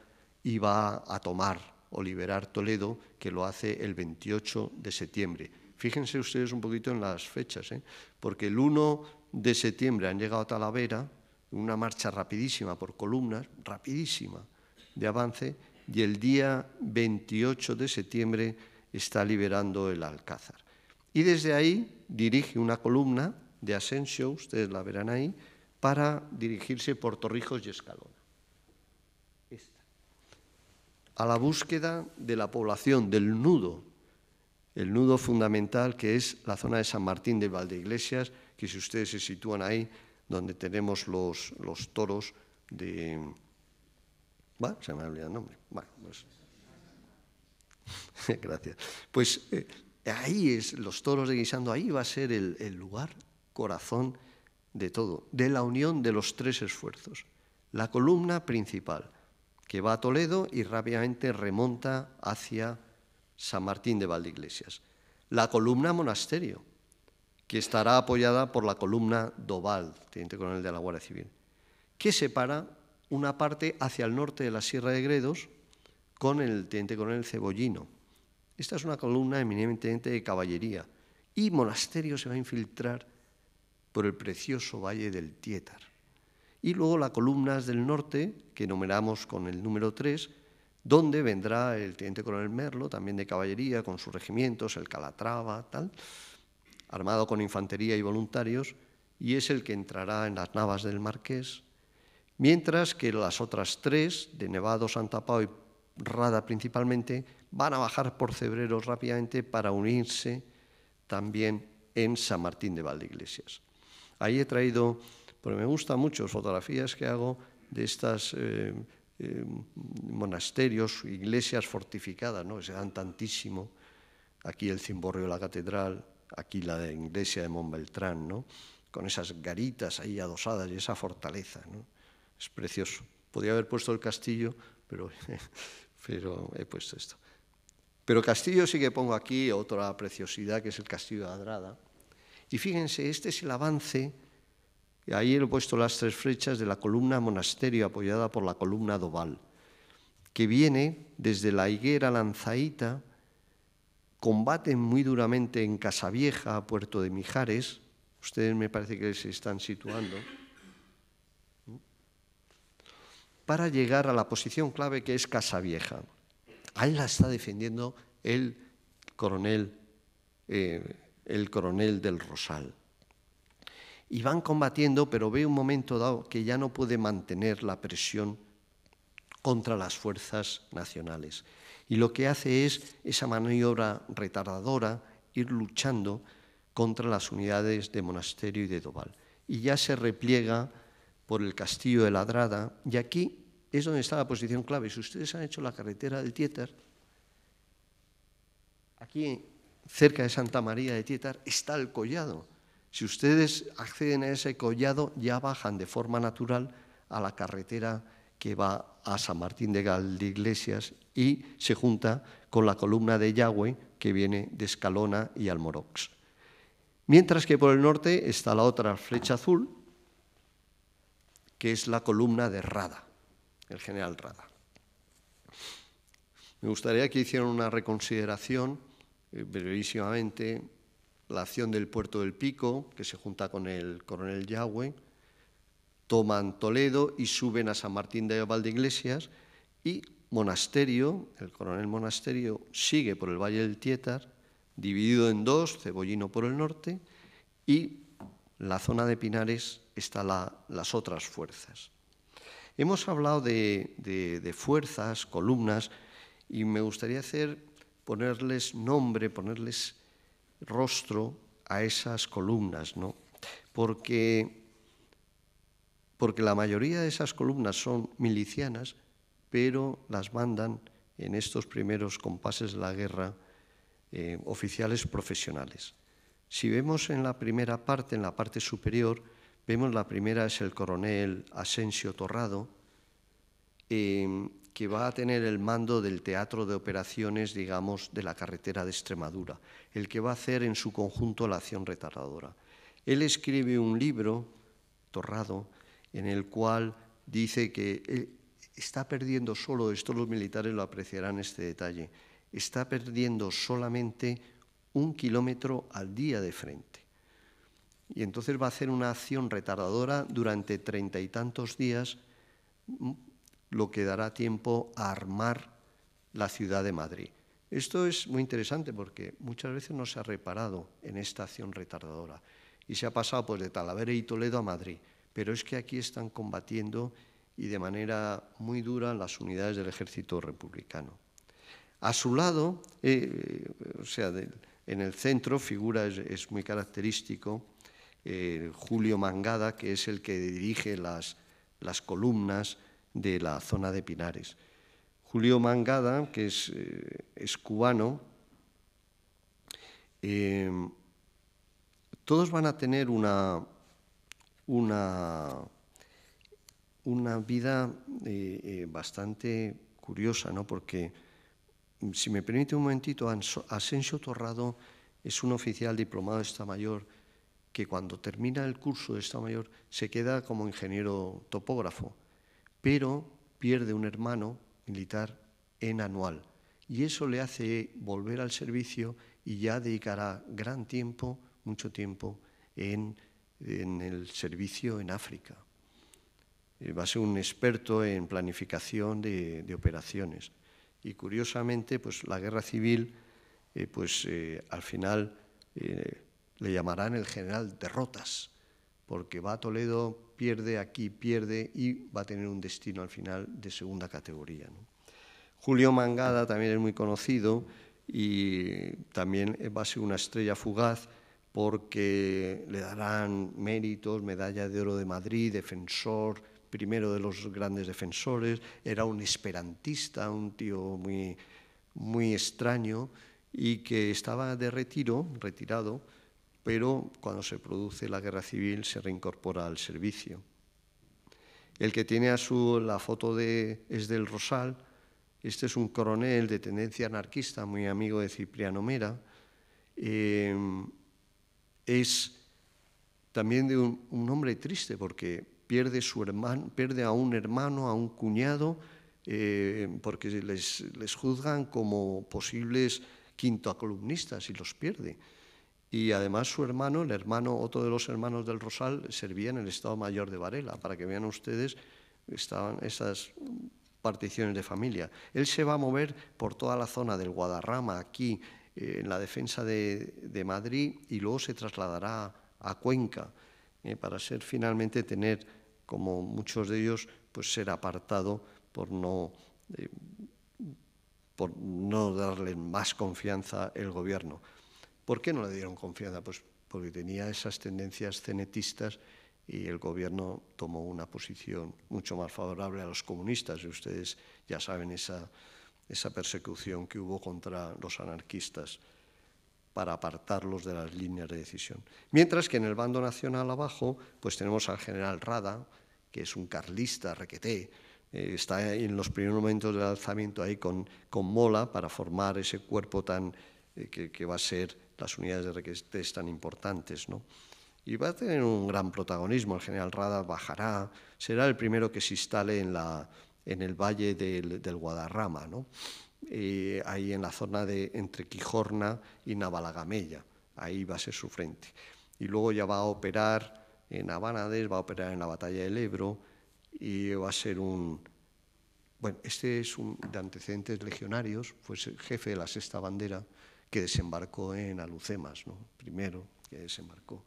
y va a tomar o liberar Toledo, que lo hace el 28 de septiembre. Fíjense ustedes un poquito en las fechas, ¿eh? porque el 1 de septiembre han llegado a Talavera, una marcha rapidísima por columnas, rapidísima de avance, y el día 28 de septiembre está liberando el Alcázar. Y desde ahí dirige una columna de Asensio, ustedes la verán ahí, para dirigirse por Torrijos y Escalona. A la búsqueda de la población, del nudo, el nudo fundamental que es la zona de San Martín de Valdeiglesias, que si ustedes se sitúan ahí, donde tenemos los, los toros de, ¿Va? Se me ha olvidado el nombre. Pues. <laughs> Gracias. Pues eh, ahí es, los toros de guisando, ahí va a ser el, lugar, corazón de todo, de la unión de los tres esfuerzos. La columna principal, que va a Toledo y rápidamente remonta hacia San Martín de Valdeiglesias. La columna monasterio, que estará apoyada por la columna Doval, teniente coronel de la Guardia Civil, que separa una parte hacia el norte de la Sierra de Gredos con el teniente coronel Cebollino. Esta es una columna eminentemente de caballería y Monasterio se va a infiltrar por el precioso valle del Tietar. Y luego las columnas del norte, que numeramos con el número 3, donde vendrá el teniente coronel Merlo, también de caballería, con sus regimientos, el Calatrava, tal, armado con infantería y voluntarios, y es el que entrará en las navas del Marqués mientras que las otras tres, de Nevado, Santa Pau y Rada principalmente, van a bajar por Cebreros rápidamente para unirse también en San Martín de Valdeiglesias. Ahí he traído, porque me gustan mucho fotografías que hago de estas eh, eh, monasterios, iglesias fortificadas, ¿no? que se dan tantísimo. Aquí el cimborrio de la catedral, aquí la iglesia de Montbeltrán, ¿no? con esas garitas ahí adosadas y esa fortaleza. ¿no? Es precioso. Podría haber puesto el castillo, <laughs> pero, he puesto esto. Pero castillo sí que pongo aquí otra preciosidad, que es el castillo de Adrada. Y fíjense, este es el avance, y ahí he puesto las tres flechas de la columna monasterio apoyada por la columna doval, que viene desde la higuera lanzaíta, combaten muy duramente en Casavieja, Puerto de Mijares, ustedes me parece que se están situando, para llegar a la posición clave que es Casa Vieja. Ahí la está defendiendo el coronel, eh, el coronel del Rosal. Y van combatiendo, pero ve un momento dado que ya no puede mantener la presión contra las fuerzas nacionales. Y lo que hace es esa maniobra retardadora, ir luchando contra las unidades de Monasterio y de Doval. Y ya se repliega por el castillo de Ladrada, y aquí es donde está la posición clave. Si ustedes han hecho la carretera del Tietar, aquí cerca de Santa María de Tietar está el collado. Si ustedes acceden a ese collado, ya bajan de forma natural a la carretera que va a San Martín de Iglesias y se junta con la columna de Yahweh que viene de Escalona y Almorox. Mientras que por el norte está la otra flecha azul, que es la columna de Rada el general Rada. Me gustaría que hicieran una reconsideración, eh, brevísimamente, la acción del puerto del Pico, que se junta con el coronel Yahweh, toman Toledo y suben a San Martín de Iglesias y Monasterio, el coronel Monasterio, sigue por el Valle del Tietar, dividido en dos, Cebollino por el norte y la zona de Pinares está las otras fuerzas. Hemos hablado de, fuerzas, columnas, y me gustaría hacer, ponerles nombre, ponerles rostro a esas columnas, ¿no? Porque, porque la mayoría de esas columnas son milicianas, pero las mandan en estos primeros compases de la guerra eh, oficiales profesionales. Si vemos en la primera parte, en la parte superior, Vemos la primera es el coronel Asensio Torrado, em, que va a tener el mando del teatro de operaciones, digamos, de la carretera de Extremadura, el que va a hacer en su conjunto la acción retardadora. Él escribe un libro, Torrado, en el cual dice que eh, está perdiendo solo, esto los militares lo apreciarán este detalle, está perdiendo solamente un kilómetro al día de frente y entonces va a hacer una acción retardadora durante treinta y tantos días, lo que dará tiempo a armar la ciudad de Madrid. Esto es muy interesante porque muchas veces no se ha reparado en esta acción retardadora y se ha pasado pues, de Talavera y Toledo a Madrid, pero es que aquí están combatiendo y de manera muy dura las unidades del ejército republicano. A su lado, eh, o sea, en el centro figura, es muy característico, eh, Julio Mangada, que es el que dirige las, columnas de la zona de Pinares. Julio Mangada, que es, eh, cubano, em, todos van a tener una, una, vida eh, bastante curiosa, ¿no? porque, si me permite un momentito, Asensio Torrado es un oficial diplomado de esta Mayor que cuando termina el curso de Estado Mayor se queda como ingeniero topógrafo, pero pierde un hermano militar en anual. Y eso le hace volver al servicio y ya dedicará gran tiempo, mucho tiempo, en, el servicio en África. Eh, va a ser un experto en planificación de, operaciones. Y curiosamente, pues la guerra civil, eh, pues eh, al final le llamarán el general derrotas, porque va a Toledo, pierde aquí, pierde y va a tener un destino al final de segunda categoría. Julio Mangada también es muy conocido y también va a ser una estrella fugaz porque le darán méritos, medalla de oro de Madrid, defensor, primero de los grandes defensores, era un esperantista, un tío muy, muy extraño y que estaba de retiro, retirado, pero cuando se produce la guerra civil se reincorpora al servicio. El que tiene a su la foto es del Rosal, este es un coronel de tendencia anarquista, muy amigo de Cipriano Mera, eh, es también de un, hombre triste porque pierde, a un hermano, a un cuñado, eh, porque les, les juzgan como posibles quintoacolumnistas y los pierde. Y además su hermano, el hermano, otro de los hermanos del Rosal, servía en el Estado Mayor de Varela, para que vean ustedes, estaban esas particiones de familia. Él se va a mover por toda la zona del Guadarrama, aquí, eh, en la defensa de, Madrid, y luego se trasladará a Cuenca, eh, para ser finalmente tener, como muchos de ellos, pues ser apartado por no, eh, por no darle más confianza el gobierno. ¿Por qué no le dieron confianza? Pues porque tenía esas tendencias cenetistas y el gobierno tomó una posición mucho más favorable a los comunistas. Y ustedes ya saben esa, persecución que hubo contra los anarquistas para apartarlos de las líneas de decisión. Mientras que en el bando nacional abajo, pues tenemos al general Rada, que es un carlista, requeté, eh, está en los primeros momentos del alzamiento ahí con Mola para formar ese cuerpo tan eh, que, va a ser las unidades de requisitos tan importantes. ¿no? Y va a tener un gran protagonismo. El general Rada bajará, será el primero que se instale en, la, en el valle del, Guadarrama, ¿no? Eh, ahí en la zona de entre Quijorna y Navalagamella. Ahí va a ser su frente. Y luego ya va a operar en Habanades, va a operar en la batalla del Ebro y va a ser un, bueno, este es un de antecedentes legionarios, fue pues jefe de la sexta bandera, que desembarcó en Alucemas, ¿no? primero que desembarcó.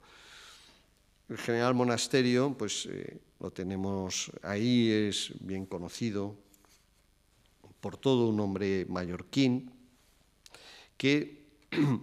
El general Monasterio, pues eh, lo tenemos ahí, es bien conocido por todo un hombre mallorquín, que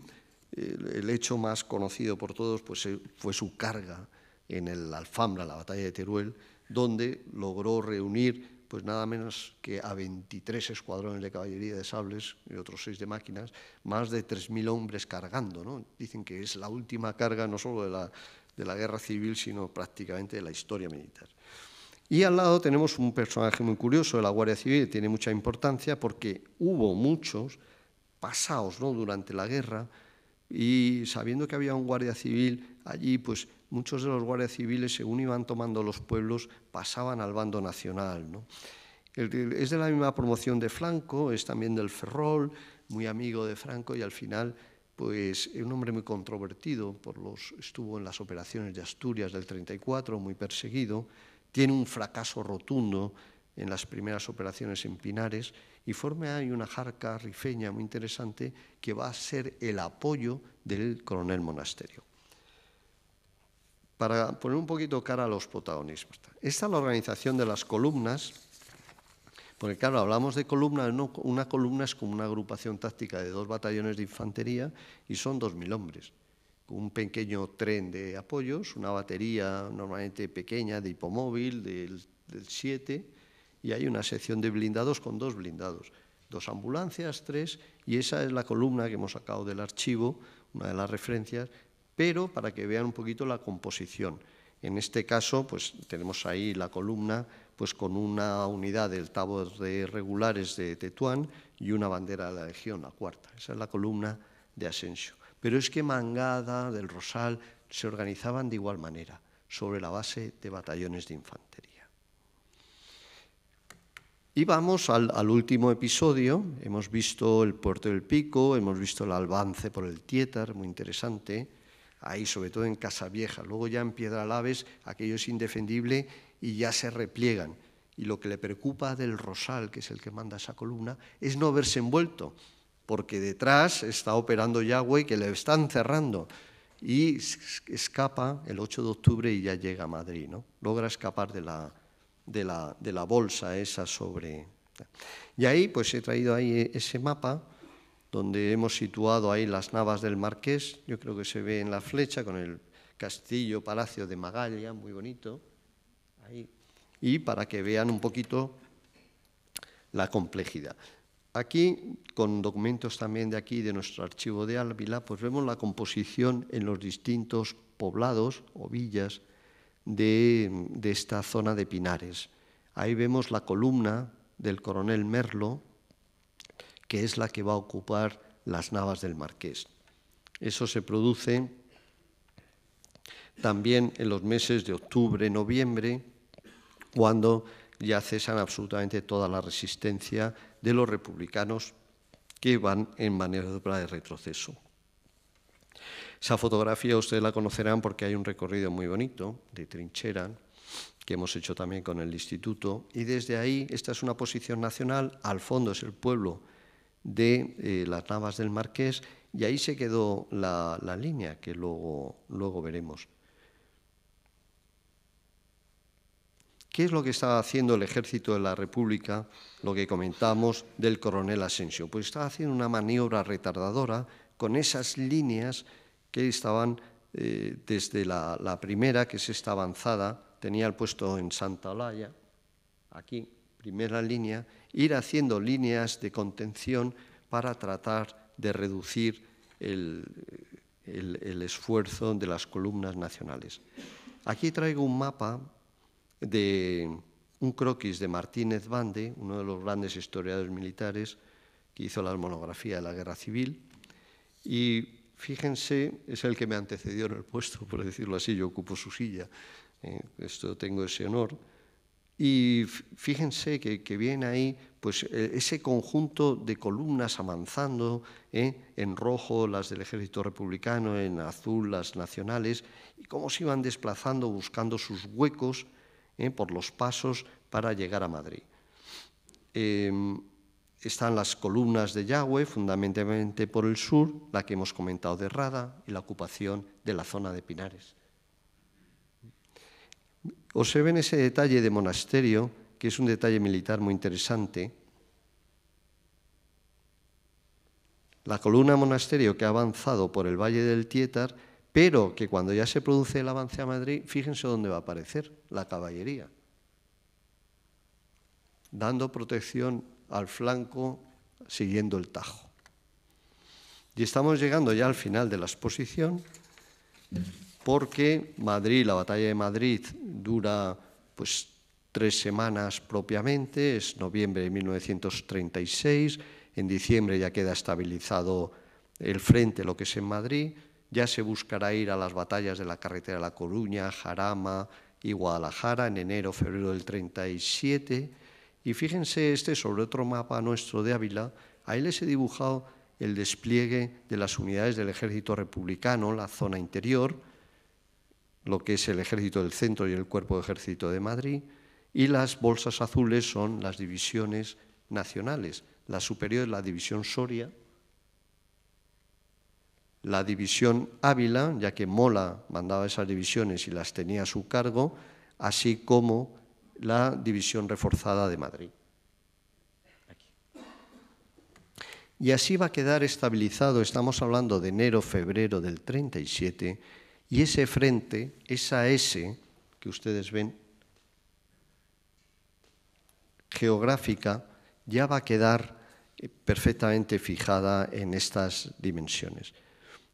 <clears throat> el hecho más conocido por todos pues, eh, fue su carga en el Alfambra, la batalla de Teruel, donde logró reunir pues nada menos que a 23 escuadrones de caballería de sables y otros 6 de máquinas, más de 3.000 hombres cargando. ¿no? Dicen que es la última carga no solo de la, de la guerra civil, sino prácticamente de la historia militar. Y al lado tenemos un personaje muy curioso de la Guardia Civil, que tiene mucha importancia porque hubo muchos pasados ¿no? durante la guerra y sabiendo que había un Guardia Civil allí, pues muchos de los guardias civiles, según iban tomando los pueblos, pasaban al bando nacional. es de la misma promoción de Franco, es también del Ferrol, muy amigo de Franco y al final pues un hombre muy controvertido, por los, estuvo en las operaciones de Asturias del 34, muy perseguido, tiene un fracaso rotundo en las primeras operaciones en Pinares y forma ahí una jarca rifeña muy interesante que va a ser el apoyo del coronel monasterio para poner un poquito cara a los protagonistas. Esta es la organización de las columnas, porque claro, hablamos de columnas, una columna es como una agrupación táctica de dos batallones de infantería y son dos mil hombres, con un pequeño tren de apoyos, una batería normalmente pequeña de hipomóvil, del 7, y hay una sección de blindados con dos blindados, dos ambulancias, tres, y esa es la columna que hemos sacado del archivo, una de las referencias, pero para que vean un poquito la composición. En este caso, pues tenemos ahí la columna pues con una unidad del tabo de regulares de Tetuán y una bandera de la Legión, la cuarta. Esa es la columna de Asensio. Pero es que Mangada, del Rosal, se organizaban de igual manera, sobre la base de batallones de infantería. Y vamos al, al último episodio. Hemos visto el puerto del Pico, hemos visto el avance por el Tietar, muy interesante ahí, sobre todo en Casa Vieja. Luego ya en Piedralaves aquello es indefendible y ya se repliegan. Y lo que le preocupa del Rosal, que es el que manda esa columna, es no verse envuelto, porque detrás está operando Yahweh que le están cerrando. Y escapa el 8 de octubre y ya llega a Madrid, ¿no? Logra escapar de de la, de la bolsa esa sobre... Y ahí, pues he traído ahí ese mapa donde hemos situado ahí las navas del Marqués, yo creo que se ve en la flecha con el castillo, palacio de Magalla, muy bonito, y para que vean un poquito la complejidad. Aquí, con documentos también de aquí, de nuestro archivo de Ávila, pues vemos la composición en los distintos poblados o villas de, de esta zona de Pinares. Ahí vemos la columna del coronel Merlo, que es la que va a ocupar las navas del marqués. Eso se produce también en los meses de octubre, noviembre, cuando ya cesan absolutamente toda la resistencia de los republicanos que van en manera de retroceso. Esa fotografía ustedes la conocerán porque hay un recorrido muy bonito de trinchera que hemos hecho también con el instituto y desde ahí esta es una posición nacional, al fondo es el pueblo de eh, las Navas del Marqués y ahí se quedó la, línea que luego, veremos. ¿Qué es lo que estaba haciendo el ejército de la República, lo que comentamos del coronel Asensio? Pues estaba haciendo una maniobra retardadora con esas líneas que estaban eh, desde la, la, primera, que es esta avanzada, tenía el puesto en Santa Olaya, aquí, primera línea, ir haciendo líneas de contención para tratar de reducir el, esfuerzo de las columnas nacionales. Aquí traigo un mapa de un croquis de Martínez Bande, uno de los grandes historiadores militares que hizo la monografía de la Guerra Civil, y fíjense, es el que me antecedió en el puesto, por decirlo así, yo ocupo su silla, eh, esto tengo ese honor, y fíjense que, viene ahí pues, e, ese conjunto de columnas avanzando, ¿eh? en rojo las del ejército republicano, en azul las nacionales, y cómo se iban desplazando buscando sus huecos ¿eh? por los pasos para llegar a Madrid. Em, están las columnas de Yahweh, fundamentalmente por el sur, la que hemos comentado de Rada, y la ocupación de la zona de Pinares. Observen ese detalle de monasterio, que es un detalle militar muy interesante. La columna monasterio que ha avanzado por el valle del Tietar, pero que cuando ya se produce el avance a Madrid, fíjense dónde va a aparecer, la caballería, dando protección al flanco, siguiendo el tajo. Y estamos llegando ya al final de la exposición porque Madrid, la batalla de Madrid dura pues tres semanas propiamente, es noviembre de 1936, en diciembre ya queda estabilizado el frente, lo que es en Madrid, ya se buscará ir a las batallas de la carretera de La Coruña, Jarama y Guadalajara en enero, febrero del 37, y fíjense este sobre otro mapa nuestro de Ávila, ahí les he dibujado el despliegue de las unidades del ejército republicano, la zona interior, lo que es el Ejército del Centro y el Cuerpo de Ejército de Madrid, y las bolsas azules son las divisiones nacionales. La superior es la división Soria, la división Ávila, ya que Mola mandaba esas divisiones y las tenía a su cargo, así como la división reforzada de Madrid. Y así va a quedar estabilizado, estamos hablando de enero-febrero del 37, y ese frente, esa S que ustedes ven, geográfica, ya va a quedar eh, perfectamente fijada en estas dimensiones.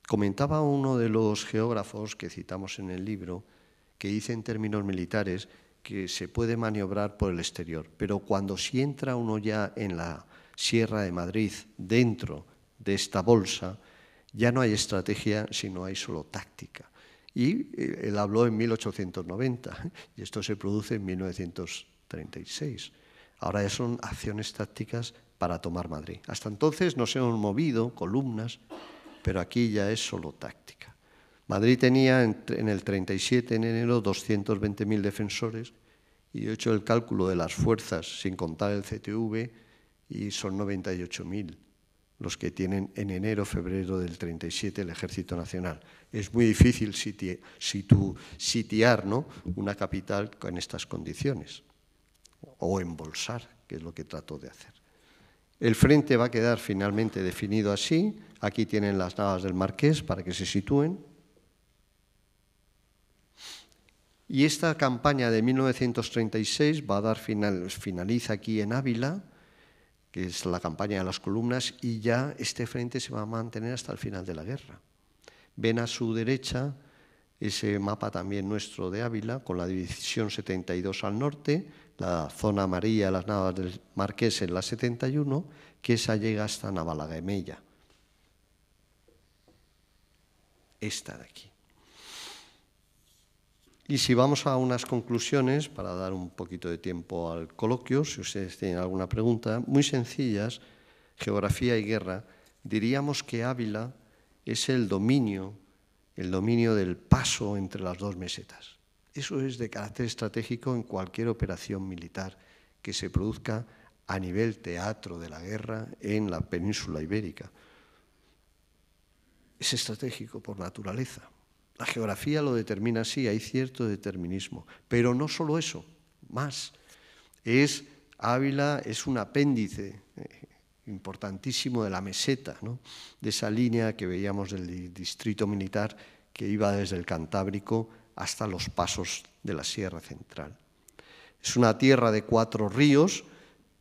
Comentaba uno de los geógrafos que citamos en el libro, que dice en términos militares que se puede maniobrar por el exterior, pero cuando si entra uno ya en la Sierra de Madrid, dentro de esta bolsa, ya no hay estrategia, sino hay solo táctica y eh, él habló en 1890 y esto se produce en 1936. Ahora ya son acciones tácticas para tomar Madrid. Hasta entonces no se hemos movido columnas, pero aquí ya es solo táctica. Madrid tenía en el 37, en enero, 220.000 defensores y he hecho el cálculo de las fuerzas sin contar el CTV y son 98.000 los que tienen en enero, febrero del 37 el Ejército Nacional. Es muy difícil sitiar ¿no? una capital en estas condiciones, o embolsar, que es lo que trató de hacer. El frente va a quedar finalmente definido así. Aquí tienen las navas del Marqués para que se sitúen. Y esta campaña de 1936 va a dar final, finaliza aquí en Ávila, que es la campaña de las columnas, y ya este frente se va a mantener hasta el final de la guerra. Ven a su derecha ese mapa también nuestro de Ávila, con la división 72 al norte, la zona amarilla, las navas del Marqués en la 71, que esa llega hasta Navalagamella. Esta de aquí. Y si vamos a unas conclusiones, para dar un poquito de tiempo al coloquio, si ustedes tienen alguna pregunta, muy sencillas, geografía y guerra, diríamos que Ávila es el dominio, el dominio del paso entre las dos mesetas. Eso es de carácter estratégico en cualquier operación militar que se produzca a nivel teatro de la guerra en la península ibérica. Es estratégico por naturaleza. La geografía lo determina así, hay cierto determinismo. Pero no solo eso, más. Es Ávila, es un apéndice eh, importantísimo de la meseta, de esa línea que veíamos del distrito militar que iba desde el Cantábrico hasta los pasos de la Sierra Central. Es una tierra de cuatro ríos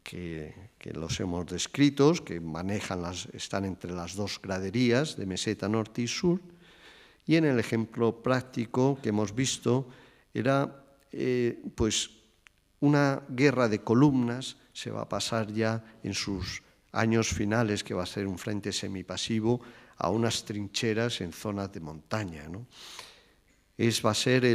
que, los hemos descrito, que manejan las, están entre las dos graderías de meseta norte y sur, y en el ejemplo práctico que hemos visto era eh, pues una guerra de columnas, se va a pasar ya en sus años finales, que va a ser un frente semipasivo, a unas trincheras en zonas de montaña. ¿no? Es, va a ser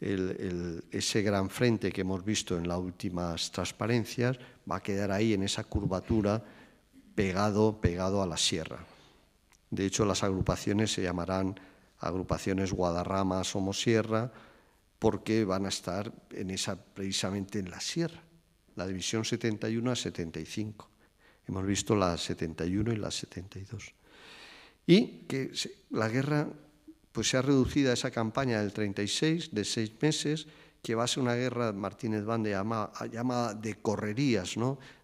ese gran frente que hemos visto en las últimas transparencias, va a quedar ahí en esa curvatura pegado, pegado a la sierra. De hecho, las agrupaciones se llamarán agrupaciones Guadarrama, Somosierra, porque van a estar en esa, precisamente en la sierra, la división 71 a 75. Hemos visto la 71 y la 72. Y que la guerra pues, se ha reducido a esa campaña del 36, de seis meses, que va a ser una guerra, Martínez Bande llama, llamada de correrías,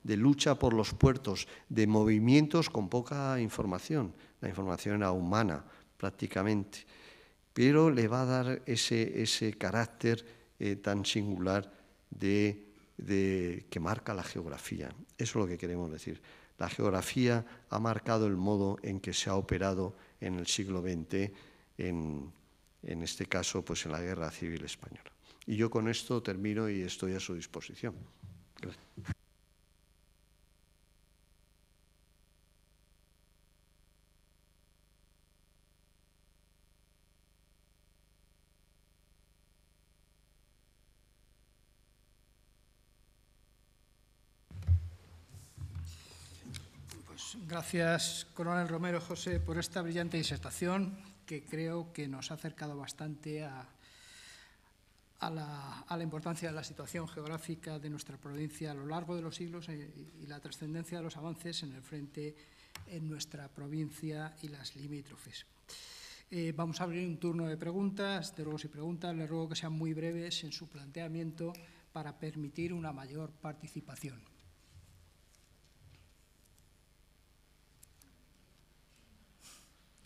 de lucha por los puertos, de movimientos con poca información. La información era humana prácticamente, pero le va a dar ese, ese carácter eh, tan singular de, que marca la geografía. Eso es lo que queremos decir. La geografía ha marcado el modo en que se ha operado en el siglo XX, en, este caso, pues en la Guerra Civil Española. Y yo con esto termino y estoy a su disposición. Gracias.
Gracias, coronel Romero José, por esta brillante disertación que creo que nos ha acercado bastante a, la, importancia de la situación geográfica de nuestra provincia a lo largo de los siglos eh, y, la trascendencia de los avances en el frente en nuestra provincia y las limítrofes. Eh, vamos a abrir un turno de preguntas, de ruegos y preguntas. Les ruego que sean muy breves en su planteamiento para permitir una mayor participación.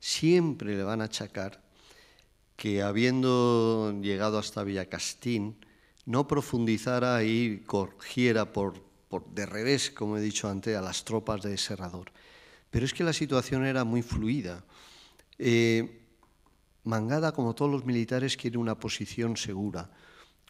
siempre le van a achacar que habiendo llegado hasta Villacastín, no profundizara y corrigiera por, de revés, como he dicho antes, a las tropas de Serrador. Pero es que la situación era muy fluida. Eh, Mangada, como todos los militares, quiere una posición segura,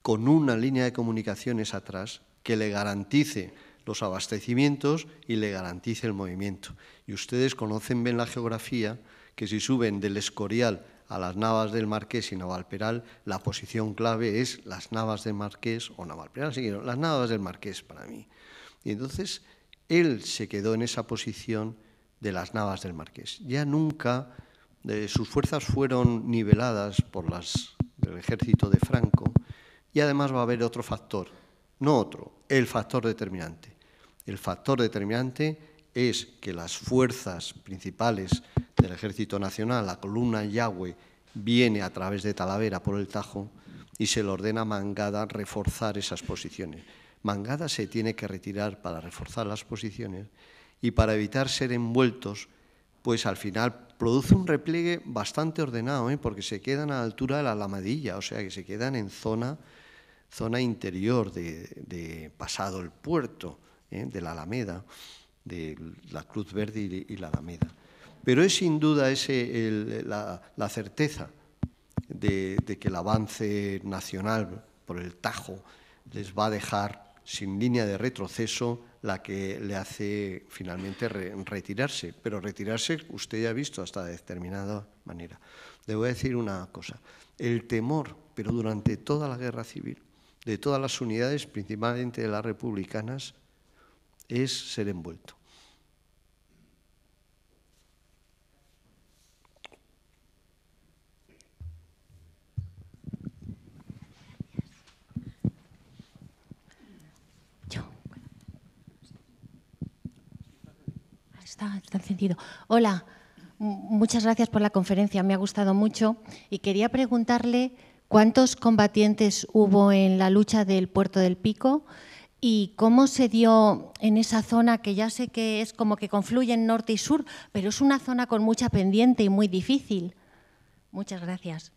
con una línea de comunicaciones atrás que le garantice los abastecimientos y le garantice el movimiento. Y ustedes conocen bien la geografía que si suben del Escorial a las Navas del Marqués y Navalperal, la posición clave es las Navas del Marqués o Navalperal, así las Navas del Marqués para mí. Y entonces él se quedó en esa posición de las Navas del Marqués. Ya nunca eh, sus fuerzas fueron niveladas por las del ejército de Franco y además va a haber otro factor, no otro, el factor determinante. El factor determinante es que las fuerzas principales del Ejército Nacional, la columna Yahweh, viene a través de Talavera por el Tajo y se le ordena a Mangada reforzar esas posiciones. Mangada se tiene que retirar para reforzar las posiciones y para evitar ser envueltos, pues al final produce un repliegue bastante ordenado, ¿eh? porque se quedan a la altura de la lamadilla, o sea que se quedan en zona, zona interior de, pasado el puerto ¿eh? de la Alameda de la Cruz Verde y, la Alameda. Pero es sin duda ese, la, certeza de, que el avance nacional por el Tajo les va a dejar sin línea de retroceso la que le hace finalmente retirarse. Pero retirarse usted ya ha visto hasta de determinada manera. Le voy a decir una cosa. El temor, pero durante toda la guerra civil, de todas las unidades, principalmente de las republicanas, es ser envuelto.
está, encendido. Hola, muchas gracias por la conferencia, me ha gustado mucho y quería preguntarle cuántos combatientes hubo en la lucha del puerto del Pico y cómo se dio en esa zona que ya sé que es como que confluyen norte y sur, pero es una zona con mucha pendiente y muy difícil. Muchas gracias.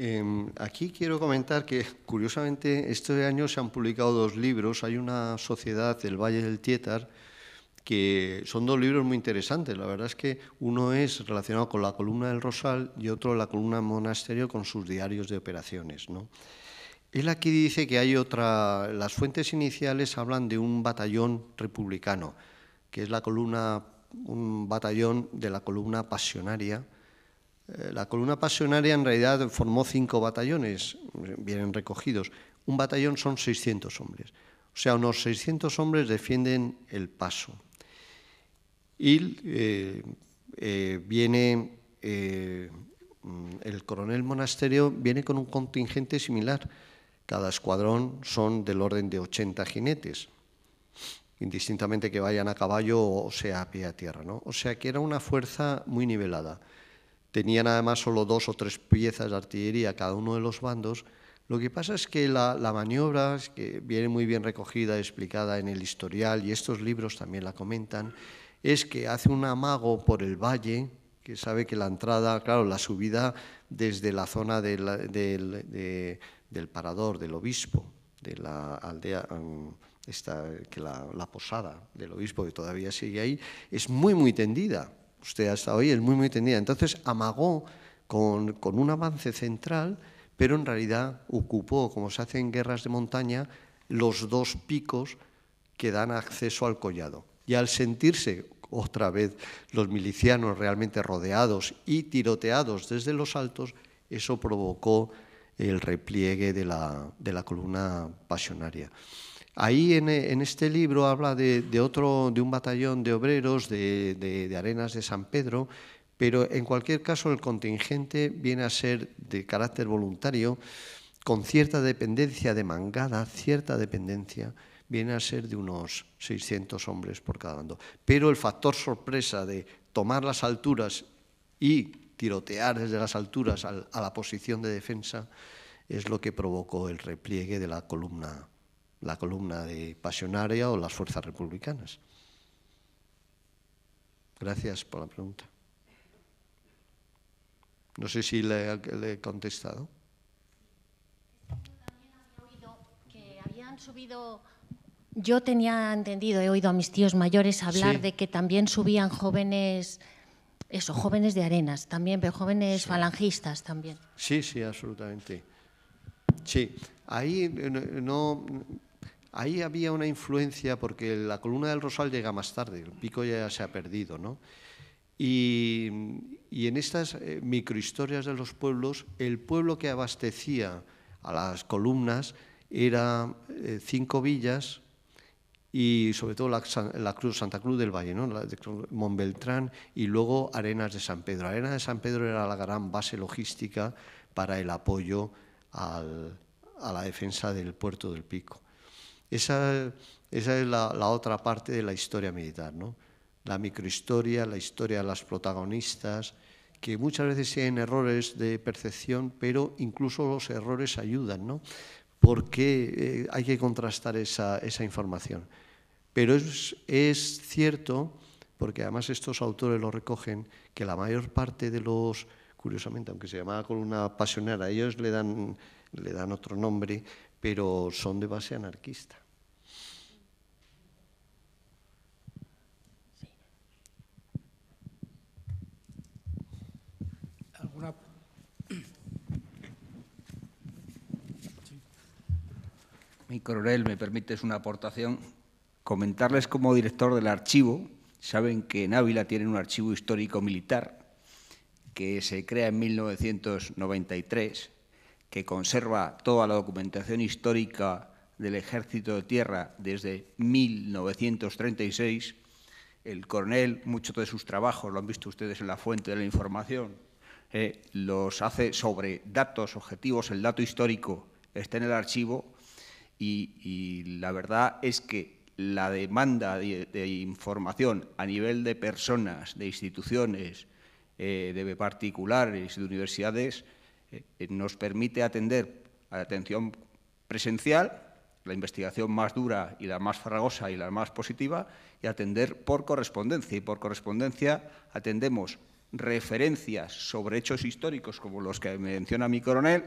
Em, aquí quiero comentar que, curiosamente, este año se han publicado dos libros. Hay una sociedad del Valle del Tietar que son dos libros muy interesantes. La verdad es que uno es relacionado con la columna del Rosal y otro la columna monasterio con sus diarios de operaciones. Él aquí dice que hay otra, las fuentes iniciales hablan de un batallón republicano, que es la columna, un batallón de la columna pasionaria eh, la columna pasionaria en realidad formó cinco batallones, eh, vienen recogidos. Un batallón son 600 hombres. O sea, unos 600 hombres defienden el paso. Y eh, viene el coronel monasterio viene con un contingente similar. Cada escuadrón son del orden de 80 jinetes, indistintamente que vayan a caballo o sea a pie a tierra. ¿no? O sea que era una fuerza muy nivelada. Tenían además solo dos o tres piezas de artillería cada uno de los bandos. Lo que pasa es que la, maniobra, que viene muy bien recogida explicada en el historial, y estos libros también la comentan, es que hace un amago por el valle, que sabe que la entrada, claro, la subida desde la zona del parador, del obispo, de la aldea, mm, que la, la posada del obispo que todavía sigue ahí, es muy, muy tendida usted hasta hoy es muy, muy tendida. Entonces amagó con, con un avance central, pero en realidad ocupó, como se hace en guerras de montaña, los dos picos que dan acceso al collado. Y al sentirse otra vez los milicianos realmente rodeados y tiroteados desde los altos, eso provocó el repliegue de la, de la columna pasionaria. Ahí en, este libro habla de, otro, de un batallón de obreros de, de, Arenas de San Pedro, pero en cualquier caso el contingente viene a ser de carácter voluntario, con cierta dependencia de mangada, cierta dependencia, viene a ser de unos 600 hombres por cada bando. Pero el factor sorpresa de tomar las alturas y tirotear desde las alturas a la posición de defensa es lo que provocó el repliegue de la columna la columna de Pasionaria o las fuerzas republicanas. Gracias por la pregunta. No sé si le, he contestado.
Yo tenía entendido, he oído a mis tíos mayores hablar de que también subían jóvenes, eso, jóvenes de arenas, también, pero jóvenes falangistas también.
Sí, sí, absolutamente. Sí, ahí eh, no, Ahí había una influencia porque la columna del Rosal llega más tarde, el pico ya se ha perdido, ¿no? Y, en estas eh, microhistorias de los pueblos, el pueblo que abastecía a las columnas era eh, cinco villas y sobre todo la, Cruz, Santa Cruz del Valle, ¿no? la de Montbeltrán y luego Arenas de San Pedro. Arenas de San Pedro era la gran base logística para el apoyo a la defensa del puerto del Pico. Esa, es la, otra parte de la historia militar, La microhistoria, la historia de las protagonistas, que muchas veces tienen errores de percepción, pero incluso los errores ayudan, ¿no? Porque eh, hay que contrastar esa, información. Pero es, cierto, porque además estos autores lo recogen, que la mayor parte de los, curiosamente, aunque se llamaba columna pasionera, ellos le dan, le dan otro nombre, pero son de base anarquista.
Mi coronel, me permites una aportación. Comentarles como director del archivo, saben que en Ávila tienen un archivo histórico militar que se crea en 1993 que conserva toda la documentación histórica del Ejército de Tierra desde 1936. El coronel, muchos de sus trabajos, lo han visto ustedes en la fuente de la información, eh, los hace sobre datos objetivos, el dato histórico está en el archivo y, la verdad es que la demanda de, información a nivel de personas, de instituciones, eh, de particulares, de universidades, eh, nos permite atender a la atención presencial, la investigación más dura y la más fragosa y la más positiva, y atender por correspondencia. Y por correspondencia atendemos referencias sobre hechos históricos como los que menciona mi coronel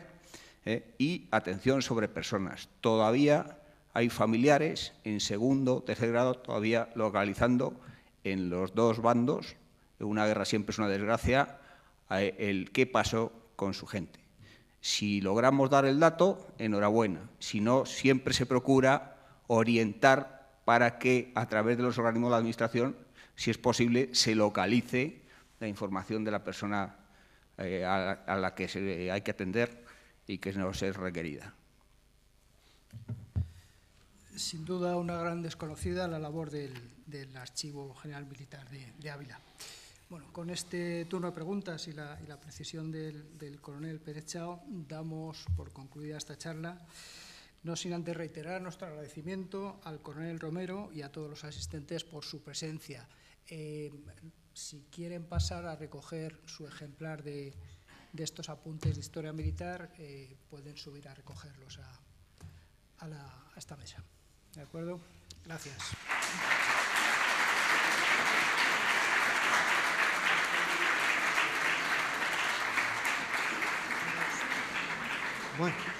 eh, y atención sobre personas. Todavía hay familiares en segundo, tercer grado, todavía localizando en los dos bandos, una guerra siempre es una desgracia, el qué pasó con su gente. Si logramos dar el dato, enhorabuena. Si no, siempre se procura orientar para que a través de los organismos de la Administración, si es posible, se localice la información de la persona eh, a, la que hay que atender y que nos es requerida.
Sin duda, una gran desconocida la labor del, Archivo General Militar de Ávila. Bueno, con este turno de preguntas y la, precisión del, coronel Pérez Chao, damos por concluida esta charla, no sin antes reiterar nuestro agradecimiento al coronel Romero y a todos los asistentes por su presencia. Eh, si quieren pasar a recoger su ejemplar de, estos apuntes de historia militar, eh, pueden subir a recogerlos a, a esta mesa. ¿De acuerdo? Gracias. What?